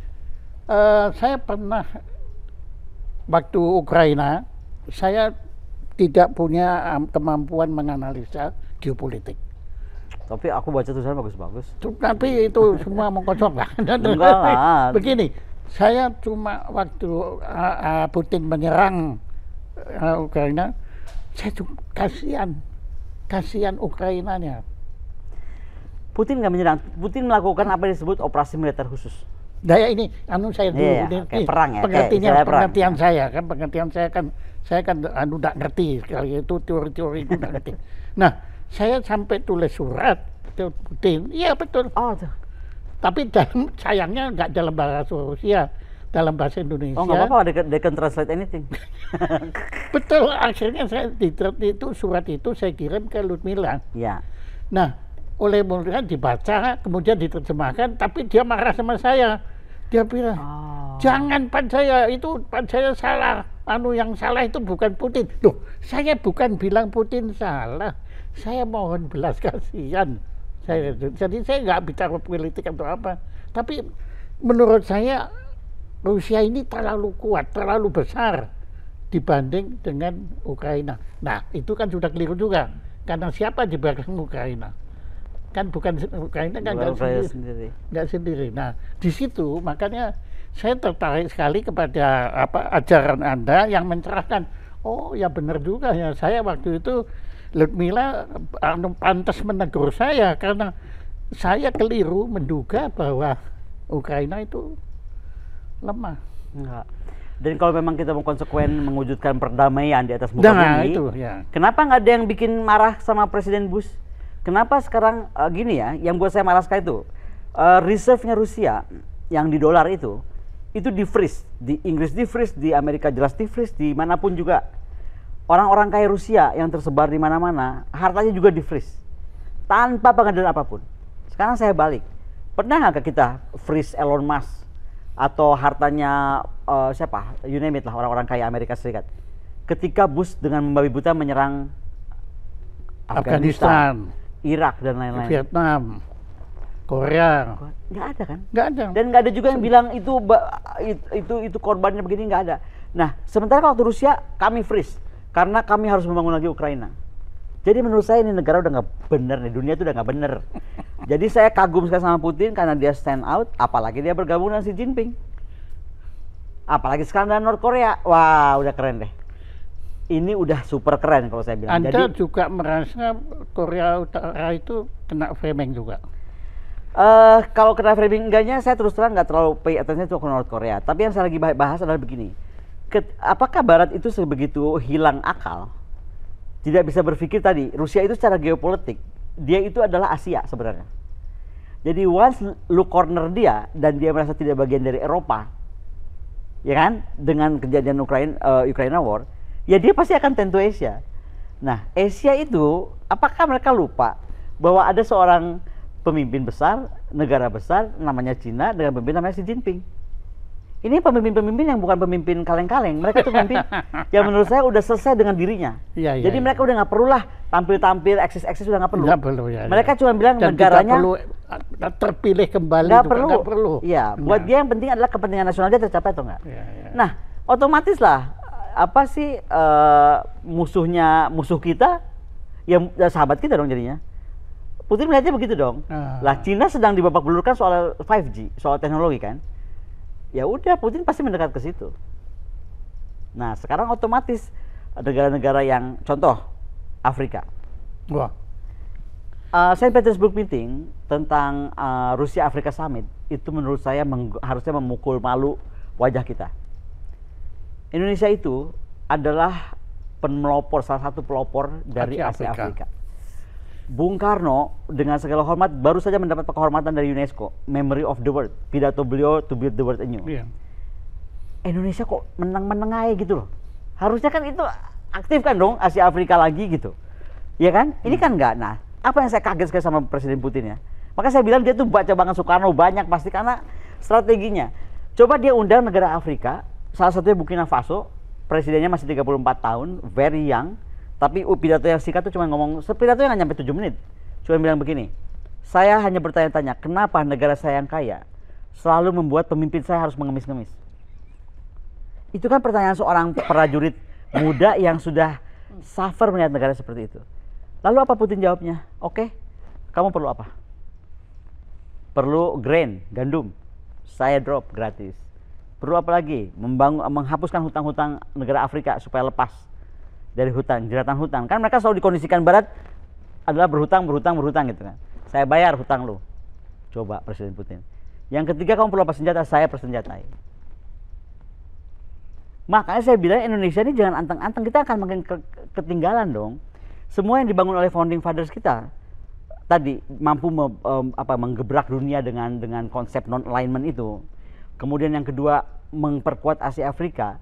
uh, saya pernah waktu Ukraina saya tidak punya kemampuan menganalisa geopolitik. Tapi aku baca tulisan bagus-bagus. Tapi itu semua mengkocok lah. Enggak lah. Begini, saya cuma waktu Putin menyerang Ukraina, saya cuma kasihan, kasihan Ukrainanya. Putin nggak menyerang, Putin melakukan apa yang disebut operasi militer khusus daya nah, ini anu saya dulu yeah, iya. ini, okay, ini, perang ya pengertian okay, pengertian perang. saya kan pengertian saya kan saya kan anu tidak ngerti kali itu teori-teori itu tidak ngerti nah saya sampai tulis surat ke Putin iya betul oh. tapi dalam sayangnya nggak dalam bahasa Rusia dalam bahasa Indonesia. Oh nggak apa-apa, they can, they can translate anything. betul, akhirnya saya di, itu surat itu saya kirim ke Ludmila. Ya. Nah, oleh Mulya dibaca, kemudian diterjemahkan, tapi dia marah sama saya dia bilang oh. jangan pan saya itu pan saya salah anu yang salah itu bukan Putin loh saya bukan bilang Putin salah saya mohon belas kasihan saya jadi saya nggak bicara politik atau apa tapi menurut saya Rusia ini terlalu kuat terlalu besar dibanding dengan Ukraina nah itu kan sudah keliru juga karena siapa di belakang Ukraina kan bukan Ukraina kan nggak sendiri, sendiri. Gak sendiri. Nah di situ makanya saya tertarik sekali kepada apa ajaran Anda yang mencerahkan. Oh ya benar juga ya saya waktu itu Ludmila anu, pantas menegur saya karena saya keliru menduga bahwa Ukraina itu lemah. Enggak. Dan kalau memang kita mau konsekuen mengwujudkan perdamaian di atas muka nah, bumi, itu, ya. kenapa nggak ada yang bikin marah sama Presiden Bush? Kenapa sekarang uh, gini ya, yang buat saya malas sekali itu uh, reserve-nya Rusia yang di dolar itu itu di freeze, di Inggris di freeze, di Amerika jelas di freeze, di manapun juga. Orang-orang kaya Rusia yang tersebar di mana-mana, hartanya juga di freeze. Tanpa pengadilan apapun. Sekarang saya balik. Pernah nggak kita freeze Elon Musk atau hartanya uh, siapa? You name it lah orang-orang kaya Amerika Serikat. Ketika bus dengan membabi buta menyerang Afghanistan. Afghanistan. Irak dan lain-lain. Vietnam, Korea. Nggak ada kan? Nggak ada. Dan nggak ada juga yang bilang itu itu itu, korbannya begini nggak ada. Nah, sementara waktu Rusia kami freeze karena kami harus membangun lagi Ukraina. Jadi menurut saya ini negara udah nggak bener nih, dunia itu udah nggak bener. Jadi saya kagum sekali sama Putin karena dia stand out, apalagi dia bergabung dengan Xi Jinping. Apalagi sekarang dengan North Korea, wah udah keren deh ini udah super keren kalau saya bilang. Anda Jadi, juga merasa Korea Utara itu kena framing juga? Uh, kalau kena framing enggaknya saya terus terang nggak terlalu pay attention ke North Korea. Tapi yang saya lagi bahas adalah begini. Ket, apakah Barat itu sebegitu hilang akal? Tidak bisa berpikir tadi, Rusia itu secara geopolitik, dia itu adalah Asia sebenarnya. Jadi once lu corner dia dan dia merasa tidak bagian dari Eropa, ya kan? Dengan kejadian Ukraine, uh, eh, Ukraina War, ya dia pasti akan tentu Asia. Nah, Asia itu apakah mereka lupa bahwa ada seorang pemimpin besar, negara besar namanya Cina dengan pemimpin namanya Xi Jinping. Ini pemimpin-pemimpin yang bukan pemimpin kaleng-kaleng, mereka itu pemimpin yang menurut saya udah selesai dengan dirinya. Ya, ya, Jadi ya. mereka udah nggak lah tampil-tampil, eksis-eksis udah nggak perlu. Gak perlu ya, mereka ya. cuma bilang Dan negaranya perlu eh, terpilih kembali. Nggak perlu. Gak perlu. Ya, buat ya. dia yang penting adalah kepentingan nasional dia tercapai atau enggak. Ya, ya. Nah, otomatis lah apa sih uh, musuhnya musuh kita? Ya, ya sahabat kita dong jadinya. Putin melihatnya begitu dong. Uh. Lah Cina sedang dibabak belurkan soal 5G, soal teknologi kan. Ya udah Putin pasti mendekat ke situ. Nah, sekarang otomatis negara-negara yang contoh Afrika. Wah. Uh, Saint Petersburg meeting tentang uh, eh, Rusia Afrika Summit itu menurut saya harusnya memukul malu wajah kita. Indonesia itu adalah penelopor salah satu pelopor dari Asia, Asia Afrika. Bung Karno dengan segala hormat baru saja mendapat penghormatan dari UNESCO, Memory of the World, pidato beliau to build the world anew. Yeah. Indonesia kok menang-menang aja gitu loh. Harusnya kan itu aktifkan dong Asia Afrika lagi gitu. Ya kan? Ini hmm. kan enggak. Nah, apa yang saya kaget sekali sama Presiden Putin ya. Maka saya bilang dia tuh baca banget Soekarno banyak pasti karena strateginya. Coba dia undang negara Afrika salah satunya Burkina Faso, presidennya masih 34 tahun, very young, tapi pidato yang singkat tuh cuma ngomong, pidato yang nyampe 7 menit, cuma bilang begini, saya hanya bertanya-tanya, kenapa negara saya yang kaya selalu membuat pemimpin saya harus mengemis-ngemis? Itu kan pertanyaan seorang prajurit muda yang sudah suffer melihat negara seperti itu. Lalu apa Putin jawabnya? Oke, okay, kamu perlu apa? Perlu grain, gandum. Saya drop gratis Perlu apa lagi? Membangun, menghapuskan hutang-hutang negara Afrika supaya lepas dari hutang, jeratan hutang. Kan mereka selalu dikondisikan Barat adalah berhutang, berhutang, berhutang gitu kan. Saya bayar hutang lu. Coba Presiden Putin. Yang ketiga kamu perlu apa senjata? Saya persenjatai. Makanya saya bilang Indonesia ini jangan anteng-anteng, kita akan makin ke ketinggalan dong. Semua yang dibangun oleh founding fathers kita tadi mampu me, um, apa menggebrak dunia dengan dengan konsep non alignment itu kemudian yang kedua memperkuat Asia Afrika,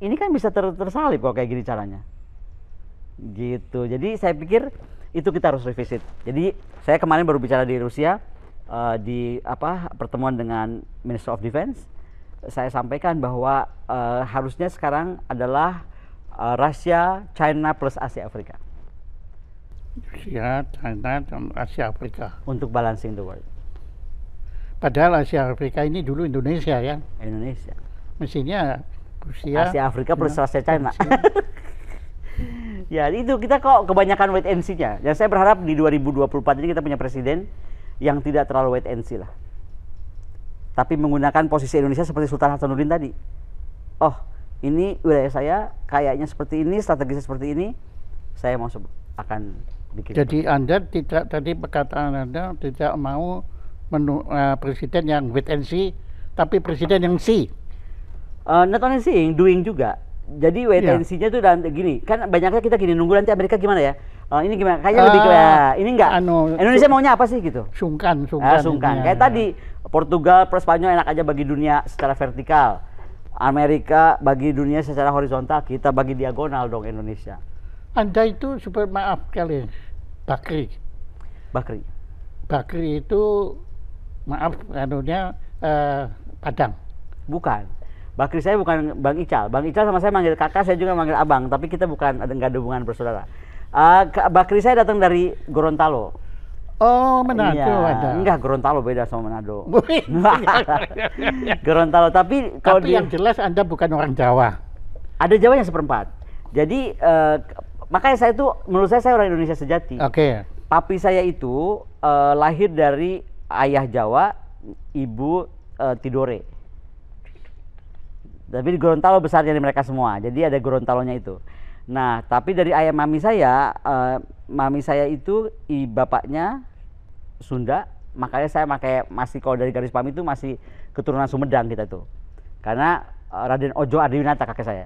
ini kan bisa ter tersalib kok kayak gini caranya. Gitu. Jadi saya pikir itu kita harus revisit. Jadi saya kemarin baru bicara di Rusia uh, di apa pertemuan dengan Minister of Defense, saya sampaikan bahwa uh, harusnya sekarang adalah uh, eh, Rusia, China plus Asia Afrika. Rusia, China, dan Asia Afrika. Untuk balancing the world. Padahal Asia Afrika ini dulu Indonesia ya. Indonesia. Mesinnya Rusia. Asia Afrika plus Rusia China. ya itu kita kok kebanyakan wait and see-nya. Ya saya berharap di 2024 ini kita punya presiden yang tidak terlalu wait and see lah. Tapi menggunakan posisi Indonesia seperti Sultan Hasanuddin tadi. Oh, ini wilayah saya kayaknya seperti ini, strategisnya seperti ini. Saya mau akan bikin. Jadi Anda tidak tadi perkataan Anda tidak mau menu, uh, presiden yang wait and see, tapi presiden yang see. Uh, not only seeing, doing juga. Jadi wait yeah. Iya. and see-nya tuh dan gini, kan banyaknya kita gini nunggu nanti Amerika gimana ya? Uh, ini gimana? Kayaknya uh, lebih ke ah, ini enggak. Anu, Indonesia maunya apa sih gitu? Sungkan, sungkan. Ah, sungkan. Iya. Kayak ya. tadi Portugal plus Spanyol enak aja bagi dunia secara vertikal. Amerika bagi dunia secara horizontal, kita bagi diagonal dong Indonesia. Anda itu super maaf kali, Bakri. Bakri. Bakri itu maaf anunya eh, Padang. Bukan. Bakri saya bukan Bang Ical. Bang Ical sama saya manggil kakak, saya juga manggil abang. Tapi kita bukan ada nggak ada hubungan bersaudara. Uh, eh, Bakri saya datang dari Gorontalo. Oh, Manado iya. ada. Enggak, Gorontalo beda sama Manado. Iya, iya, iya. Gorontalo, tapi kalau tapi di... yang jelas Anda bukan orang Jawa. Ada Jawa yang seperempat. Jadi uh, makanya saya itu menurut saya saya orang Indonesia sejati. Oke. Okay. Papi saya itu uh, lahir dari ayah Jawa, ibu e, Tidore. Tapi di Gorontalo besar dari mereka semua. Jadi ada Gorontalonya itu. Nah, tapi dari ayah mami saya, e, mami saya itu i bapaknya Sunda, makanya saya pakai masih kalau dari garis pami itu masih keturunan Sumedang kita tuh. Karena eh, Raden Ojo Adiwinata kakek saya.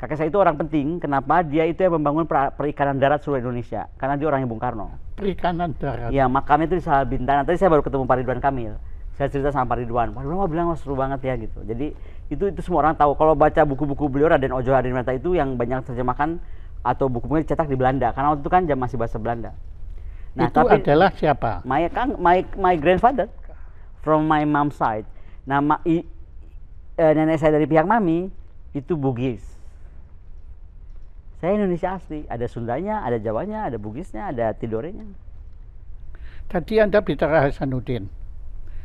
Kakek saya itu orang penting. Kenapa? Dia itu yang membangun perikanan darat seluruh Indonesia. Karena dia orangnya Bung Karno. Perikanan darat. Iya, makamnya itu di Bintana. Tadi saya baru ketemu Pak Ridwan Kamil. Saya cerita sama Pak Ridwan. Pak Ridwan bilang, seru banget ya gitu. Jadi itu itu semua orang tahu. Kalau baca buku-buku beliau Raden Ojo Hadimirta itu yang banyak terjemahkan atau bukunya dicetak di Belanda. Karena waktu itu kan jam masih bahasa Belanda. Nah, itu tapi, adalah siapa? My, my, my grandfather from my mom's side. Nama ma, i, e, nenek saya dari pihak mami itu Bugis saya Indonesia asli, ada Sundanya, ada Jawanya, ada Bugisnya, ada Tidorenya. Tadi Anda bicara Hasanuddin.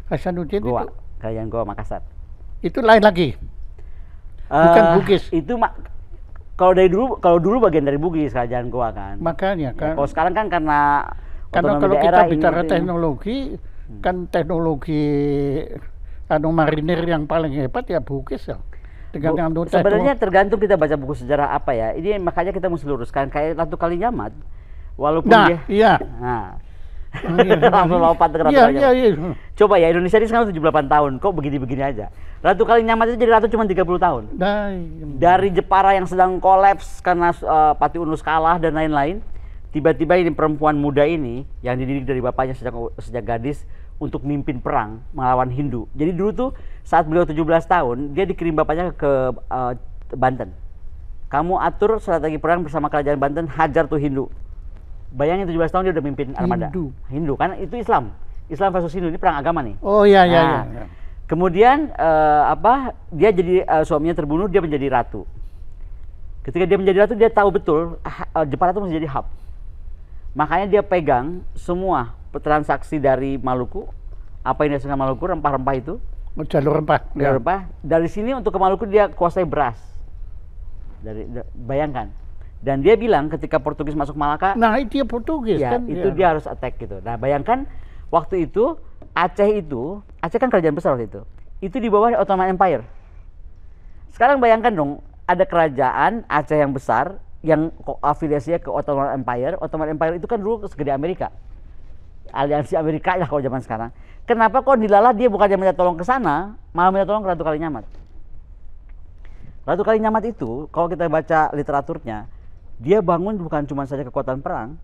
Hasanuddin Goa, itu Kalian Goa Makassar. Itu lain lagi. Bukan uh, Bugis. Itu mak kalau dari dulu kalau dulu bagian dari Bugis Kerajaan Goa kan. Makanya ya, kan. Ya, kalau sekarang kan karena karena kalau kita bicara ini, teknologi ini. Hmm. kan teknologi anu marinir yang paling hebat ya Bugis ya tergantung Bu, sebenarnya itu. tergantung kita baca buku sejarah apa ya ini makanya kita mesti luruskan kayak Ratu Kali Nyamat walaupun nah, dia iya. nah oh, iya, iya. langsung lompat ke Ratu iya, iya, iya. coba ya Indonesia ini sekarang 78 tahun kok begini-begini aja Ratu Kali Nyamat itu jadi ratu cuma 30 tahun nah, iya. dari Jepara yang sedang kolaps karena uh, Pati Unus kalah dan lain-lain tiba-tiba ini perempuan muda ini yang dididik dari bapaknya sejak sejak gadis untuk mimpin perang melawan Hindu. Jadi dulu tuh saat beliau 17 tahun, dia dikirim bapaknya ke uh, Banten. Kamu atur strategi perang bersama kerajaan Banten, hajar tuh Hindu. Bayangin 17 tahun dia udah mimpin armada. Hindu. Hindu kan itu Islam. Islam versus Hindu ini perang agama nih. Oh iya iya nah, iya. Kemudian uh, apa dia jadi uh, suaminya terbunuh, dia menjadi ratu. Ketika dia menjadi ratu dia tahu betul uh, Jepara itu masih hub. Makanya dia pegang semua transaksi dari Maluku, apa yang dihasilkan Maluku, rempah-rempah itu. Oh, jalur rempah. Jalur ya. rempah. Dari sini untuk ke Maluku dia kuasai beras. Dari bayangkan. Dan dia bilang ketika Portugis masuk Malaka. Nah itu dia Portugis ya, kan. Itu ya. dia harus attack gitu. Nah bayangkan waktu itu Aceh itu, Aceh kan kerajaan besar waktu itu. Itu di bawah Ottoman Empire. Sekarang bayangkan dong, ada kerajaan Aceh yang besar yang afiliasinya ke Ottoman Empire. Ottoman Empire itu kan dulu segede Amerika aliansi Amerika ya kalau zaman sekarang. Kenapa kok dilalah dia bukan bukannya minta tolong ke sana, malah minta tolong ke Ratu Kalinyamat? Ratu Kalinyamat itu kalau kita baca literaturnya, dia bangun bukan cuma saja kekuatan perang,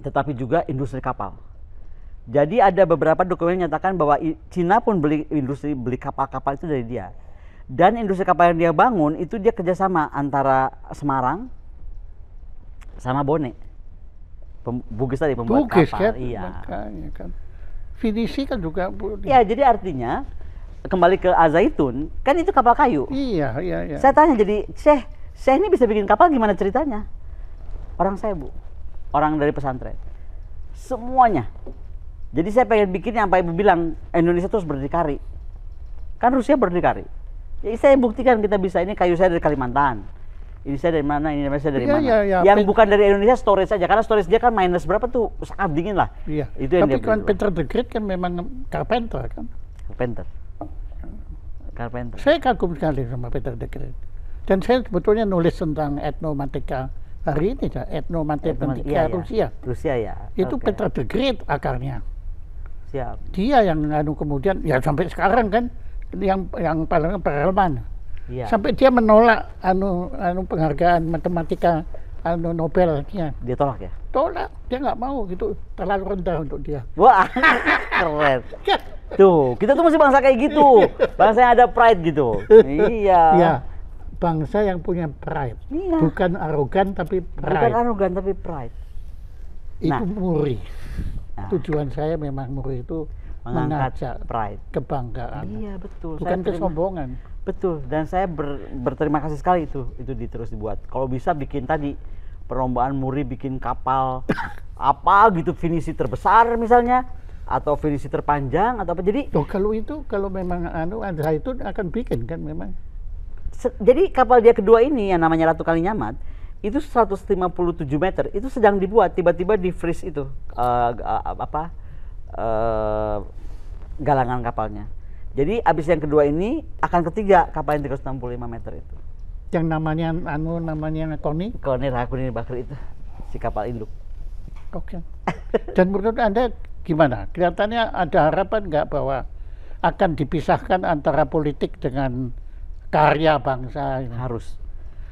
tetapi juga industri kapal. Jadi ada beberapa dokumen yang menyatakan bahwa Cina pun beli industri beli kapal-kapal itu dari dia. Dan industri kapal yang dia bangun itu dia kerjasama antara Semarang sama Bone. Pem, Bugis tadi pembuat Bugis, kapal. Kan? Iya. Makanya kan. Finisi kan juga. Iya, jadi artinya kembali ke Azaitun, kan itu kapal kayu. Iya, iya, iya. Saya tanya jadi, Syekh, Syekh ini bisa bikin kapal gimana ceritanya? Orang saya, Bu. Orang dari pesantren. Semuanya. Jadi saya pengen bikin yang Pak Ibu bilang, Indonesia terus berdikari. Kan Rusia berdikari. Jadi saya buktikan kita bisa ini kayu saya dari Kalimantan ini saya dari mana, ini saya dari ya, mana. Ya, ya. Yang Pet bukan dari Indonesia storage saja, karena storage dia kan minus berapa tuh sangat dingin lah. Iya. Itu yang Tapi kan Peter the Great kan memang carpenter kan. Carpenter. Carpenter. Saya kagum sekali sama Peter the Great. Dan saya sebetulnya nulis tentang etnomatika hari ini, ya. etnomatika iya, iya, Rusia. Rusia ya. Itu okay. Peter the Great akarnya. Siap. Dia yang anu, kemudian ya sampai sekarang kan yang yang paling perelman Ya. Sampai dia menolak anu anu penghargaan matematika anu Nobelnya. Dia tolak ya? Tolak, dia nggak mau gitu, terlalu rendah untuk dia. Wah, keren. Ya. Tuh, kita tuh masih bangsa kayak gitu. Bangsa yang ada pride gitu. iya. Iya. Bangsa yang punya pride. Iya. Bukan arogan tapi pride. Bukan arogan tapi pride. Itu nah. muri. Nah. Tujuan saya memang muri itu mengajak pride, kebanggaan. Iya, betul. Bukan saya kesombongan. Betul, dan saya ber, berterima kasih sekali itu itu terus dibuat. Kalau bisa bikin tadi perlombaan muri bikin kapal apa gitu finisi terbesar misalnya atau finisi terpanjang atau apa. Jadi Tuh, oh, kalau itu kalau memang anu Andra itu akan bikin kan memang. Se, jadi kapal dia kedua ini yang namanya Ratu Kalinyamat itu 157 meter itu sedang dibuat tiba-tiba di freeze itu uh, uh, apa uh, galangan kapalnya jadi abis yang kedua ini akan ketiga kapal yang 365 meter itu. Yang namanya anu namanya Koni? Koni Rakuni Bakri itu si kapal induk. Oke. Okay. Dan menurut Anda gimana? Kelihatannya ada harapan nggak bahwa akan dipisahkan antara politik dengan karya bangsa ini? Harus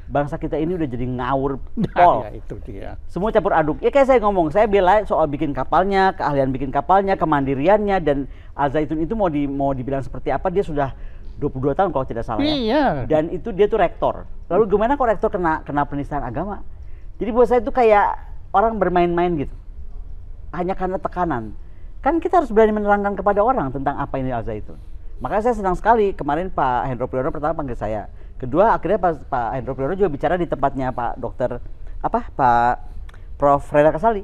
bangsa kita ini udah jadi ngawur nah, pol. ya itu dia. Semua campur aduk. Ya kayak saya ngomong, saya bela soal bikin kapalnya, keahlian bikin kapalnya, kemandiriannya dan Al Zaitun itu mau di mau dibilang seperti apa dia sudah 22 tahun kalau tidak salah ya. Iya. Dan itu dia tuh rektor. Lalu gimana kok rektor kena kena penistaan agama? Jadi buat saya itu kayak orang bermain-main gitu. Hanya karena tekanan. Kan kita harus berani menerangkan kepada orang tentang apa ini Al Zaitun. Makanya saya senang sekali kemarin Pak Hendro Priyono pertama panggil saya kedua akhirnya Pak, Pak Hendro Priyono juga bicara di tempatnya Pak Dokter apa Pak Prof Reda Kasali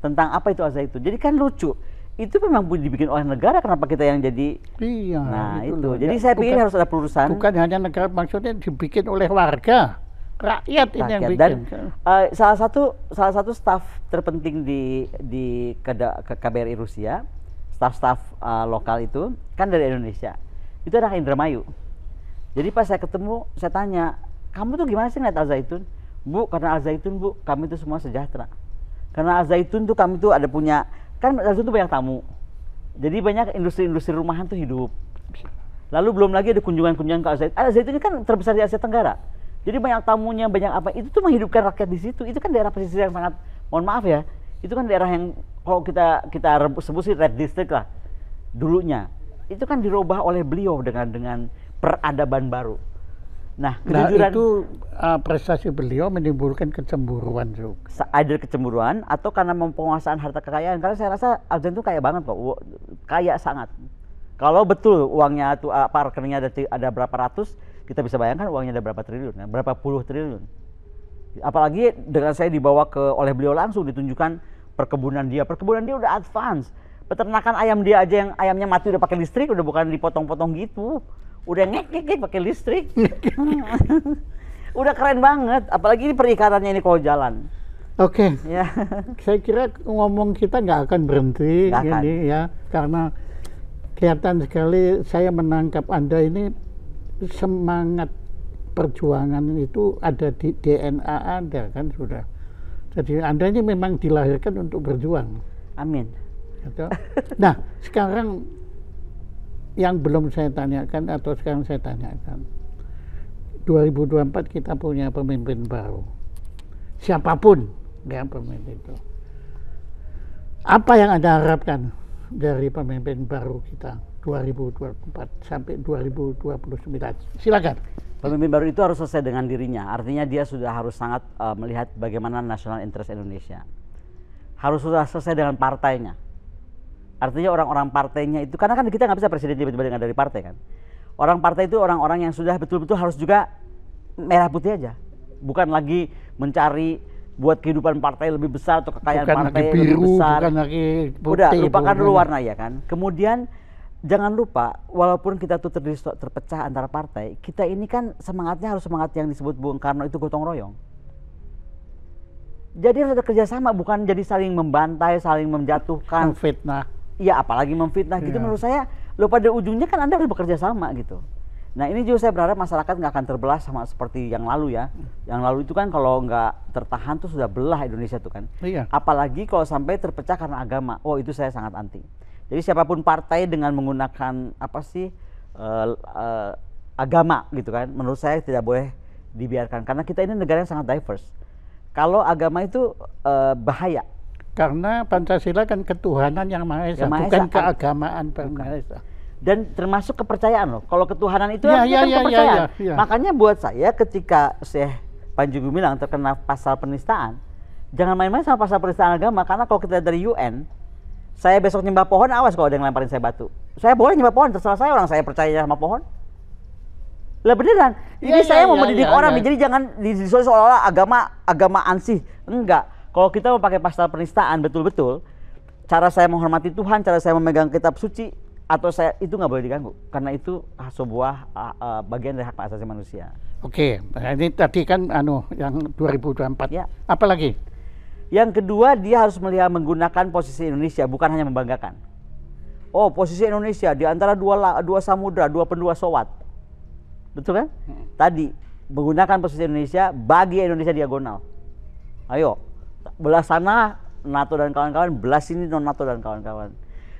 tentang apa itu itu Jadi kan lucu. Itu memang dibikin oleh negara kenapa kita yang jadi Iya. Nah, gitu itu. itu. Jadi ya, saya pikir harus ada pelurusan. Bukan hanya negara maksudnya dibikin oleh warga. Rakyat, rakyat ini yang bikin. Dan uh, salah satu salah satu staf terpenting di di KBRI Rusia, staf-staf uh, lokal itu kan dari Indonesia. Itu adalah Indramayu. Jadi pas saya ketemu, saya tanya, kamu tuh gimana sih ngeliat Al Zaitun? Bu, karena Al Zaitun bu, kami itu semua sejahtera. Karena Al Zaitun tuh kami tuh ada punya, kan Al Zaitun tuh banyak tamu. Jadi banyak industri-industri rumahan tuh hidup. Lalu belum lagi ada kunjungan-kunjungan ke Al Zaitun. Kan Al Zaitun kan terbesar di Asia Tenggara. Jadi banyak tamunya, banyak apa, itu tuh menghidupkan rakyat di situ. Itu kan daerah pesisir yang sangat, mohon maaf ya, itu kan daerah yang kalau kita kita sebut sih red district lah dulunya. Itu kan dirubah oleh beliau dengan dengan peradaban baru. Nah, nah kejujuran nah, itu uh, prestasi beliau menimbulkan kecemburuan, juga. Ada kecemburuan atau karena mempenguasaan harta kekayaan? Karena saya rasa Alden itu kaya banget kok, kaya sangat. Kalau betul uangnya tuh apa uh, rekeningnya ada, ada berapa ratus, kita bisa bayangkan uangnya ada berapa triliun, ya, berapa puluh triliun. Apalagi dengan saya dibawa ke oleh beliau langsung ditunjukkan perkebunan dia. Perkebunan dia udah advance. Peternakan ayam dia aja yang ayamnya mati udah pakai listrik, udah bukan dipotong-potong gitu udah ngek ngek, pakai listrik udah keren banget apalagi ini perikatannya ini kalau jalan Oke, okay. ya. saya kira ngomong kita nggak akan berhenti gak akan. ini ya, karena kelihatan sekali saya menangkap anda ini semangat perjuangan itu ada di DNA anda kan sudah. Jadi anda ini memang dilahirkan untuk berjuang. Amin. Gitu. Nah, sekarang yang belum saya tanyakan atau sekarang saya tanyakan. 2024 kita punya pemimpin baru. Siapapun ya pemimpin itu. Apa yang Anda harapkan dari pemimpin baru kita 2024 sampai 2029? Silakan. Pemimpin baru itu harus selesai dengan dirinya. Artinya dia sudah harus sangat uh, melihat bagaimana nasional interest Indonesia. Harus sudah selesai dengan partainya Artinya orang-orang partainya itu karena kan kita nggak bisa presiden tiba-tiba dengan dari partai kan. Orang partai itu orang-orang yang sudah betul-betul harus juga merah putih aja. Bukan lagi mencari buat kehidupan partai lebih besar atau kekayaan bukan partai biru, lebih besar. Bukan lagi putih, Udah, lupakan dulu warna ya kan. Kemudian jangan lupa walaupun kita tuh terpecah antara partai, kita ini kan semangatnya harus semangat yang disebut Bung Karno itu gotong royong. Jadi harus ada kerjasama, bukan jadi saling membantai, saling menjatuhkan. Fitnah ya apalagi memfitnah gitu yeah. menurut saya lo pada ujungnya kan anda harus bekerja sama gitu nah ini juga saya berharap masyarakat nggak akan terbelah sama seperti yang lalu ya yang lalu itu kan kalau nggak tertahan tuh sudah belah Indonesia tuh kan Iya. apalagi kalau sampai terpecah karena agama oh itu saya sangat anti jadi siapapun partai dengan menggunakan apa sih uh, uh, agama gitu kan menurut saya tidak boleh dibiarkan karena kita ini negara yang sangat diverse kalau agama itu uh, bahaya karena Pancasila kan ketuhanan yang Maha Esa, yang bukan kan? keagamaan Maha Esa. Dan termasuk kepercayaan loh. Kalau ketuhanan itu ya, ya, kan ya, ya kepercayaan. Ya, ya, ya. Makanya buat saya ketika Syekh Panji Gumilang terkena pasal penistaan, jangan main-main sama pasal penistaan agama karena kalau kita dari UN, saya besok nyembah pohon awas kalau ada yang lemparin saya batu. Saya boleh nyembah pohon, terserah saya orang saya percaya sama pohon. Lah beneran. Jadi ya, saya ya, mau ya, mendidik ya, orang, ya. jadi jangan disuruh seolah-olah agama agama ansih. Enggak kalau kita mau pakai pasal penistaan betul-betul, cara saya menghormati Tuhan, cara saya memegang kitab suci atau saya itu nggak boleh diganggu karena itu ah, sebuah uh, bagian dari hak asasi manusia. Oke, nah, ini tadi kan anu yang 2024. Ya. Apalagi? Yang kedua dia harus melihat menggunakan posisi Indonesia bukan hanya membanggakan. Oh, posisi Indonesia di antara dua dua samudra, dua pendua sowat. Betul kan? Hmm. Tadi menggunakan posisi Indonesia bagi Indonesia diagonal. Ayo, belah sana NATO dan kawan-kawan, belah sini non NATO dan kawan-kawan.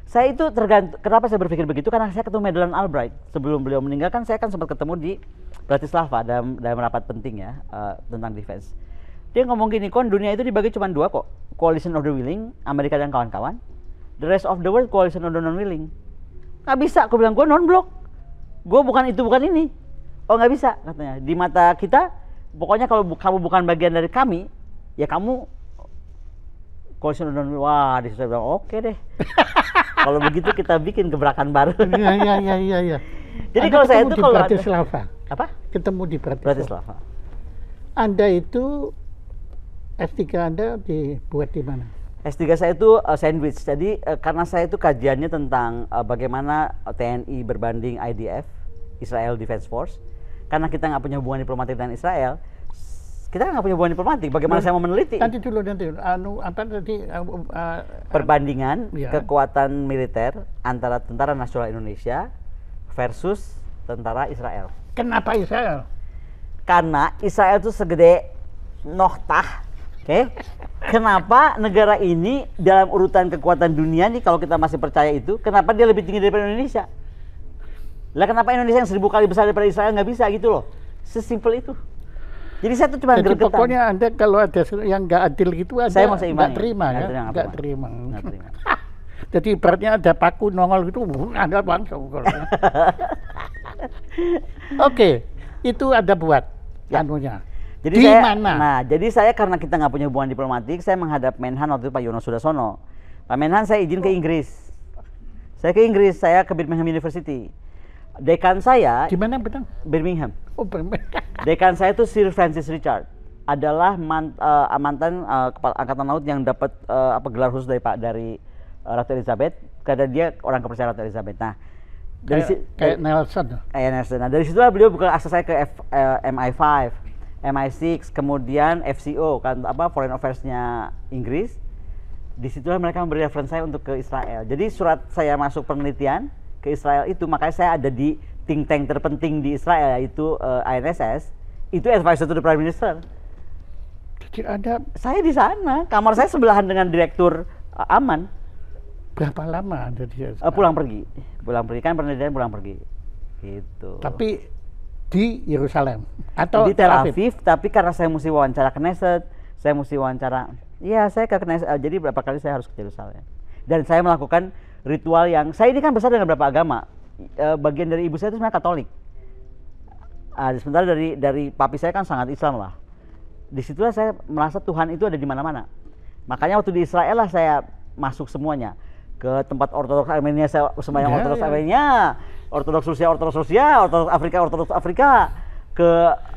Saya itu tergantung, kenapa saya berpikir begitu? Karena saya ketemu Madeleine Albright sebelum beliau meninggal kan saya kan sempat ketemu di Bratislava dalam dalam rapat penting ya uh, tentang defense. Dia ngomong gini, kon dunia itu dibagi cuma dua kok, coalition of the willing, Amerika dan kawan-kawan, the rest of the world coalition of the non willing. Gak bisa, aku bilang gue non block, gue bukan itu bukan ini. Oh nggak bisa katanya. Di mata kita, pokoknya kalau kamu bukan bagian dari kami, ya kamu koalisi undang wah di saya bilang oke okay deh kalau begitu kita bikin gebrakan baru iya iya iya iya ya. jadi kalau saya itu kalau Bratislava apa ketemu di Bratislava. Bratislava anda itu S3 Anda dibuat di mana S3 saya itu uh, sandwich jadi uh, karena saya itu kajiannya tentang uh, bagaimana TNI berbanding IDF Israel Defense Force karena kita nggak punya hubungan diplomatik dengan Israel kita kan nggak punya hubungan diplomatik. Bagaimana nah, saya mau meneliti? Nanti dulu nanti. Anu apa nanti uh, uh, perbandingan ya. kekuatan militer antara tentara nasional Indonesia versus tentara Israel. Kenapa Israel? Karena Israel itu segede noktah, oke? Okay? kenapa negara ini dalam urutan kekuatan dunia nih kalau kita masih percaya itu, kenapa dia lebih tinggi daripada Indonesia? Lah kenapa Indonesia yang seribu kali besar daripada Israel nggak bisa gitu loh? Sesimpel itu. Jadi saya tuh cuma Jadi gergetan. pokoknya Anda kalau ada yang nggak adil gitu Anda saya nggak ya? terima ya. Nggak terima. terima. Jadi ibaratnya ada paku nongol gitu, uh, Anda langsung. Oke, itu ada buat ya. Jadi di saya, mana? Nah, jadi saya karena kita nggak punya hubungan diplomatik, saya menghadap Menhan waktu itu Pak Yono Sudarsono. Pak Menhan saya izin ke oh. Inggris. Saya ke Inggris, saya ke Birmingham University dekan saya di mana betul Birmingham. Oh, Birmingham. dekan saya itu Sir Francis Richard adalah man, uh, mantan uh, kepala angkatan laut yang dapat uh, apa gelar khusus dari Pak dari Ratu Elizabeth karena dia orang kepercayaan Ratu Elizabeth. Nah, dari kayak, si, kayak dari, Nelson. Ya? Kayak Nelson. Nah, dari situ beliau bukan akses saya ke F, uh, MI5, MI6, kemudian FCO kan apa Foreign Affairs-nya Inggris. situ mereka memberi referensi saya untuk ke Israel. Jadi surat saya masuk penelitian, ke Israel itu makanya saya ada di think tank terpenting di Israel yaitu uh, eh, INSS itu advisor to the prime minister. Jadi Anda saya di sana, kamar saya sebelahan dengan direktur uh, Aman. Berapa lama Anda di eh, sana? Uh, pulang pergi. Pulang pergi kan penelitian pulang pergi. Gitu. Tapi di Yerusalem atau di Tel Aviv, Aviv tapi karena saya mesti wawancara Knesset, saya mesti wawancara. Iya, saya ke Knesset. jadi berapa kali saya harus ke Yerusalem. Dan saya melakukan ritual yang saya ini kan besar dengan beberapa agama. Eh, bagian dari ibu saya itu sebenarnya Katolik. Uh, sementara dari dari papi saya kan sangat Islam lah. Disitulah saya merasa Tuhan itu ada di mana-mana. Makanya waktu di Israel lah saya masuk semuanya ke tempat Ortodoks Armenia saya sembahyang yeah, Ortodoks yeah. Armenia, Ortodoks Rusia, Ortodoks Rusia, Ortodoks Afrika, Ortodoks Afrika, ke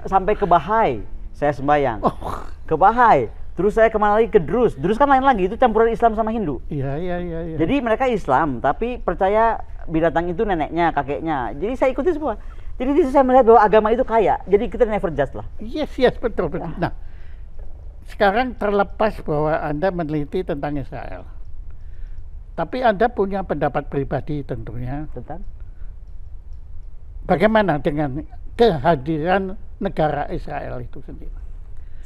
sampai ke Bahai saya sembahyang. Oh. Ke Bahai Terus saya kemana lagi ke Drus. Drus kan lain lagi, itu campuran Islam sama Hindu. Iya, iya, iya. Ya. Jadi mereka Islam, tapi percaya binatang itu neneknya, kakeknya. Jadi saya ikuti semua. Jadi di saya melihat bahwa agama itu kaya. Jadi kita never judge lah. Yes, yes, betul, betul. Ya. Nah, sekarang terlepas bahwa Anda meneliti tentang Israel. Tapi Anda punya pendapat pribadi tentunya. Tentang? Bagaimana dengan kehadiran negara Israel itu sendiri?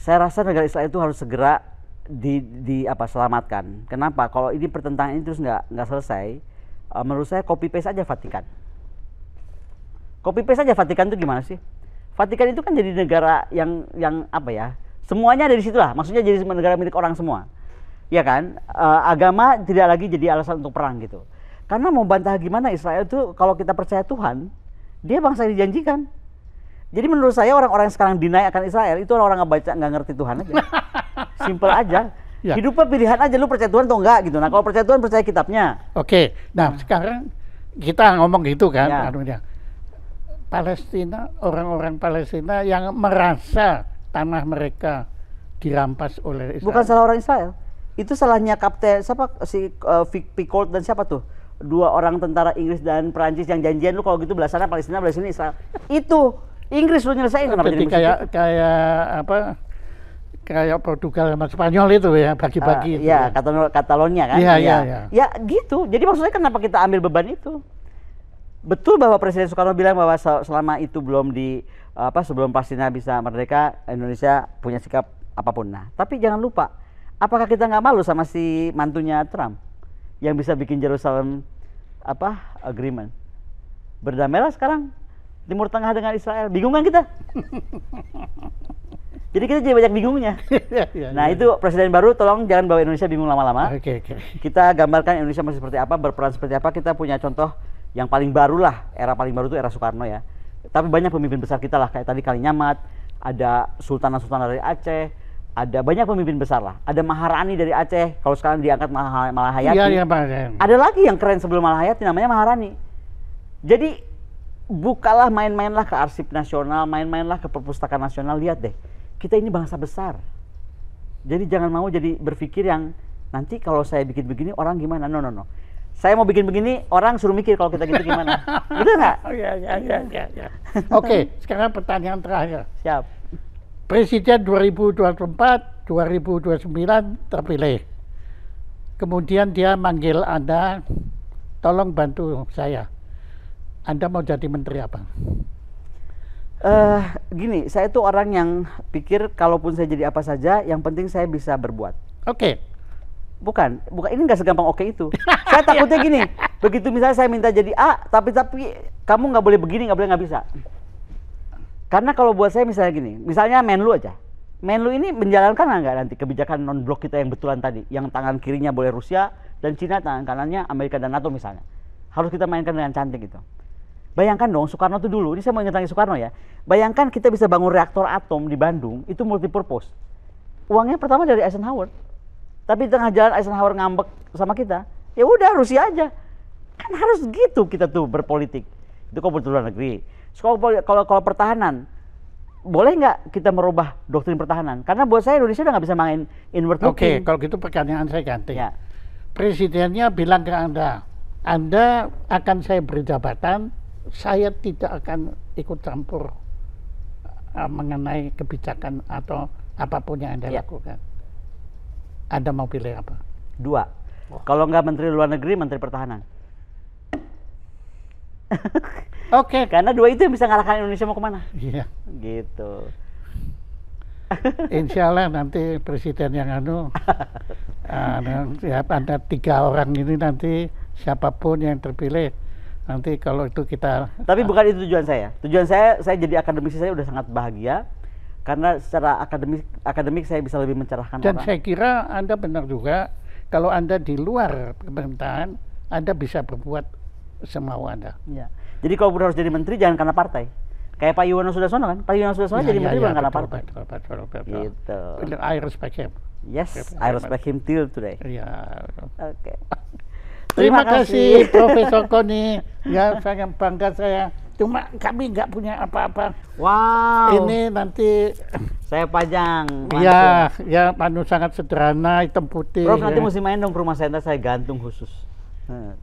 saya rasa negara Israel itu harus segera di, di apa selamatkan. Kenapa? Kalau ini pertentangan ini terus nggak nggak selesai, uh, menurut saya copy paste aja Vatikan. Copy paste aja Vatikan itu gimana sih? Vatikan itu kan jadi negara yang yang apa ya? Semuanya dari situlah. Maksudnya jadi negara milik orang semua. Ya kan? Uh, agama tidak lagi jadi alasan untuk perang gitu. Karena mau bantah gimana Israel itu kalau kita percaya Tuhan, dia bangsa yang dijanjikan jadi menurut saya orang-orang yang sekarang dinaik akan Israel itu orang-orang nggak baca nggak ngerti Tuhan aja. Simple aja. Ya. Hidupnya pilihan aja lu percaya Tuhan atau enggak gitu. Nah, kalau percaya Tuhan percaya kitabnya. Oke. Nah, nah. sekarang kita ngomong gitu kan ya. Artinya, anu Palestina, orang-orang Palestina yang merasa tanah mereka dirampas oleh Israel. Bukan salah orang Israel. Itu salahnya kapten siapa si uh, dan siapa tuh? Dua orang tentara Inggris dan Perancis yang janjian lu kalau gitu belah sana Palestina, belah Israel. Itu Inggris lo nyelesain kenapa jadi kayak kayak apa kayak Portugal sama Spanyol itu ya bagi-bagi uh, itu. Iya, ya, ya. Katalonia kan. Iya, iya, iya, iya. Ya gitu. Jadi maksudnya kenapa kita ambil beban itu? Betul bahwa Presiden Soekarno bilang bahwa selama itu belum di apa sebelum Palestina bisa merdeka, Indonesia punya sikap apapun. Nah, tapi jangan lupa, apakah kita nggak malu sama si mantunya Trump yang bisa bikin Jerusalem apa agreement? Berdamailah sekarang Timur Tengah dengan Israel. Bingung kan kita? jadi kita jadi banyak bingungnya. Iya, iya, iya. nah itu presiden baru tolong jangan bawa Indonesia bingung lama-lama. Kita gambarkan Indonesia masih seperti apa, berperan seperti apa. Kita punya contoh yang paling baru lah, era paling baru itu era Soekarno ya. Tapi banyak pemimpin besar kita lah, kayak tadi Kali Nyamat, ada sultan sultan dari Aceh, ada banyak pemimpin besar lah. Ada Maharani dari Aceh, kalau sekarang diangkat Malahayati. Ada lagi yang keren sebelum Malahayati namanya Maharani. Jadi bukalah main-mainlah ke arsip nasional, main-mainlah ke perpustakaan nasional, lihat deh. Kita ini bangsa besar. Jadi jangan mau jadi berpikir yang nanti kalau saya bikin begini orang gimana? No no no. Saya mau bikin begini orang suruh mikir kalau kita gitu gimana. gitu nggak? Oh, iya iya iya iya. iya. Oke, sekarang pertanyaan terakhir. Siap. Presiden 2024, 2029 terpilih. Kemudian dia manggil Anda, tolong bantu saya anda mau jadi menteri apa? Uh, gini, saya itu orang yang pikir kalaupun saya jadi apa saja, yang penting saya bisa berbuat. Oke. Okay. Bukan, bukan ini nggak segampang oke okay itu. saya takutnya gini, begitu misalnya saya minta jadi A, tapi tapi kamu nggak boleh begini, nggak boleh nggak bisa. Karena kalau buat saya misalnya gini, misalnya Menlu aja. Menlu ini menjalankan nggak nanti kebijakan non blok kita yang betulan tadi, yang tangan kirinya boleh Rusia dan Cina, tangan kanannya Amerika dan NATO misalnya. Harus kita mainkan dengan cantik gitu. Bayangkan dong Soekarno itu dulu, ini saya mau ingetin Soekarno ya. Bayangkan kita bisa bangun reaktor atom di Bandung, itu multipurpose. Uangnya pertama dari Eisenhower. Tapi di tengah jalan Eisenhower ngambek sama kita. Ya udah Rusia aja. Kan harus gitu kita tuh berpolitik. Itu betul luar negeri. Kalau, kalau kalau pertahanan, boleh nggak kita merubah doktrin pertahanan? Karena buat saya Indonesia udah nggak bisa main inward Oke, okay, kalau gitu pertanyaan saya ganti. Ya. Presidennya bilang ke Anda, Anda akan saya beri jabatan saya tidak akan ikut campur uh, mengenai kebijakan atau apapun yang Anda ya. lakukan. Anda mau pilih apa? Dua. Oh. Kalau nggak Menteri Luar Negeri, Menteri Pertahanan. Oke. Okay. Karena dua itu yang bisa ngalahkan Indonesia mau kemana. Iya. Gitu. Insya Allah nanti presiden yang anu, uh, ya, ada tiga orang ini nanti siapapun yang terpilih nanti kalau itu kita tapi ah. bukan itu tujuan saya tujuan saya saya jadi akademisi saya sudah sangat bahagia karena secara akademik akademik saya bisa lebih mencerahkan dan orang. saya kira anda benar juga kalau anda di luar pemerintahan anda bisa berbuat semau anda ya. jadi kalau harus jadi menteri jangan karena partai kayak Pak Yuwono Sudarsono kan Pak Yuwono Sudarsono ya, jadi ya, menteri ya, bukan karena partai betul, betul, betul, betul. gitu I respect him yes betul, I respect him till today ya oke okay. Terima, kasih, Profesor Koni. Ya, sangat bangga saya. Cuma kami nggak punya apa-apa. Wow. Ini nanti saya pajang. Iya, Ya, ya panu sangat sederhana, hitam putih. Prof, ya. nanti mesti main dong ke rumah saya, saya gantung khusus. Hmm.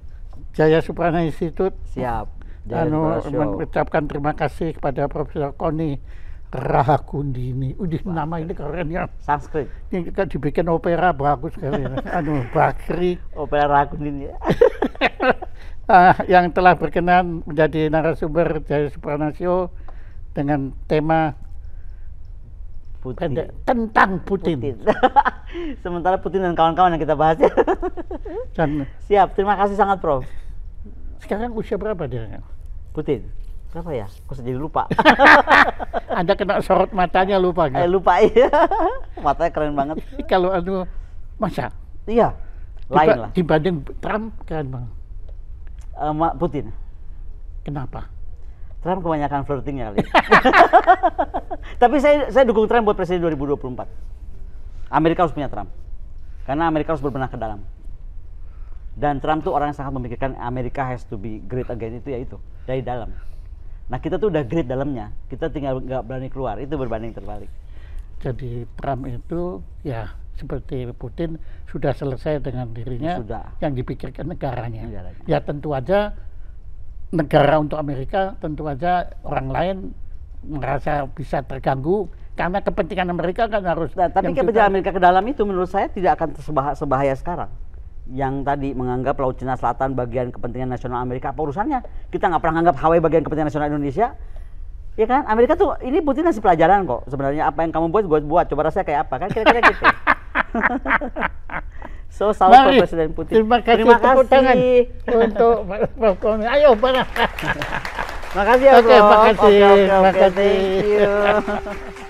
Jaya Suprana Institute. Siap. Dan anu, mengucapkan terima kasih kepada Profesor Koni Rahakundini. udah nama ini keren ya. Sanskrit. Ini kita dibikin opera bagus sekali. Ya. anu Bakri. Opera Rahakundini. Kundini. Ya. Ah, yang telah berkenan menjadi narasumber dari Supranasio dengan tema Putin. Pendek, tentang Putin. Putin. Sementara Putin dan kawan-kawan yang kita bahas ya. dan, Siap, terima kasih sangat Prof. Sekarang usia berapa dia? Putin. Kenapa ya? Kok jadi lupa? Anda kena sorot matanya lupa nggak? Eh, lupa iya. matanya keren banget. Kalau anu masa? Iya. Lain lah. Dibanding Trump keren banget. Uh, Putin. Kenapa? Trump kebanyakan flirtingnya kali. Ya. Tapi saya saya dukung Trump buat presiden 2024. Amerika harus punya Trump. Karena Amerika harus berbenah ke dalam dan Trump tuh orang yang sangat memikirkan Amerika has to be great again itu ya itu dari dalam Nah kita tuh udah grid dalamnya, kita tinggal nggak berani keluar. Itu berbanding terbalik. Jadi Trump itu ya seperti Putin sudah selesai dengan dirinya sudah. yang dipikirkan negaranya. negaranya. Ya tentu aja negara untuk Amerika tentu aja orang lain merasa bisa terganggu karena kepentingan Amerika kan harus. Nah, tapi kepentingan Amerika ke dalam itu menurut saya tidak akan sebahaya sekarang yang tadi menganggap Laut Cina Selatan bagian kepentingan nasional Amerika apa urusannya? Kita nggak pernah menganggap Hawaii bagian kepentingan nasional Indonesia. Ya kan? Amerika tuh ini Putin ngasih pelajaran kok. Sebenarnya apa yang kamu buat gue buat. Coba rasanya kayak apa? Kan kira-kira gitu. so salam Mari, Presiden Putin. Terima kasih, terima kasih. tangan untuk Prof. Ayo, para. Makasih ya, Oke, okay, makasih. Oke, makasih. Thank you.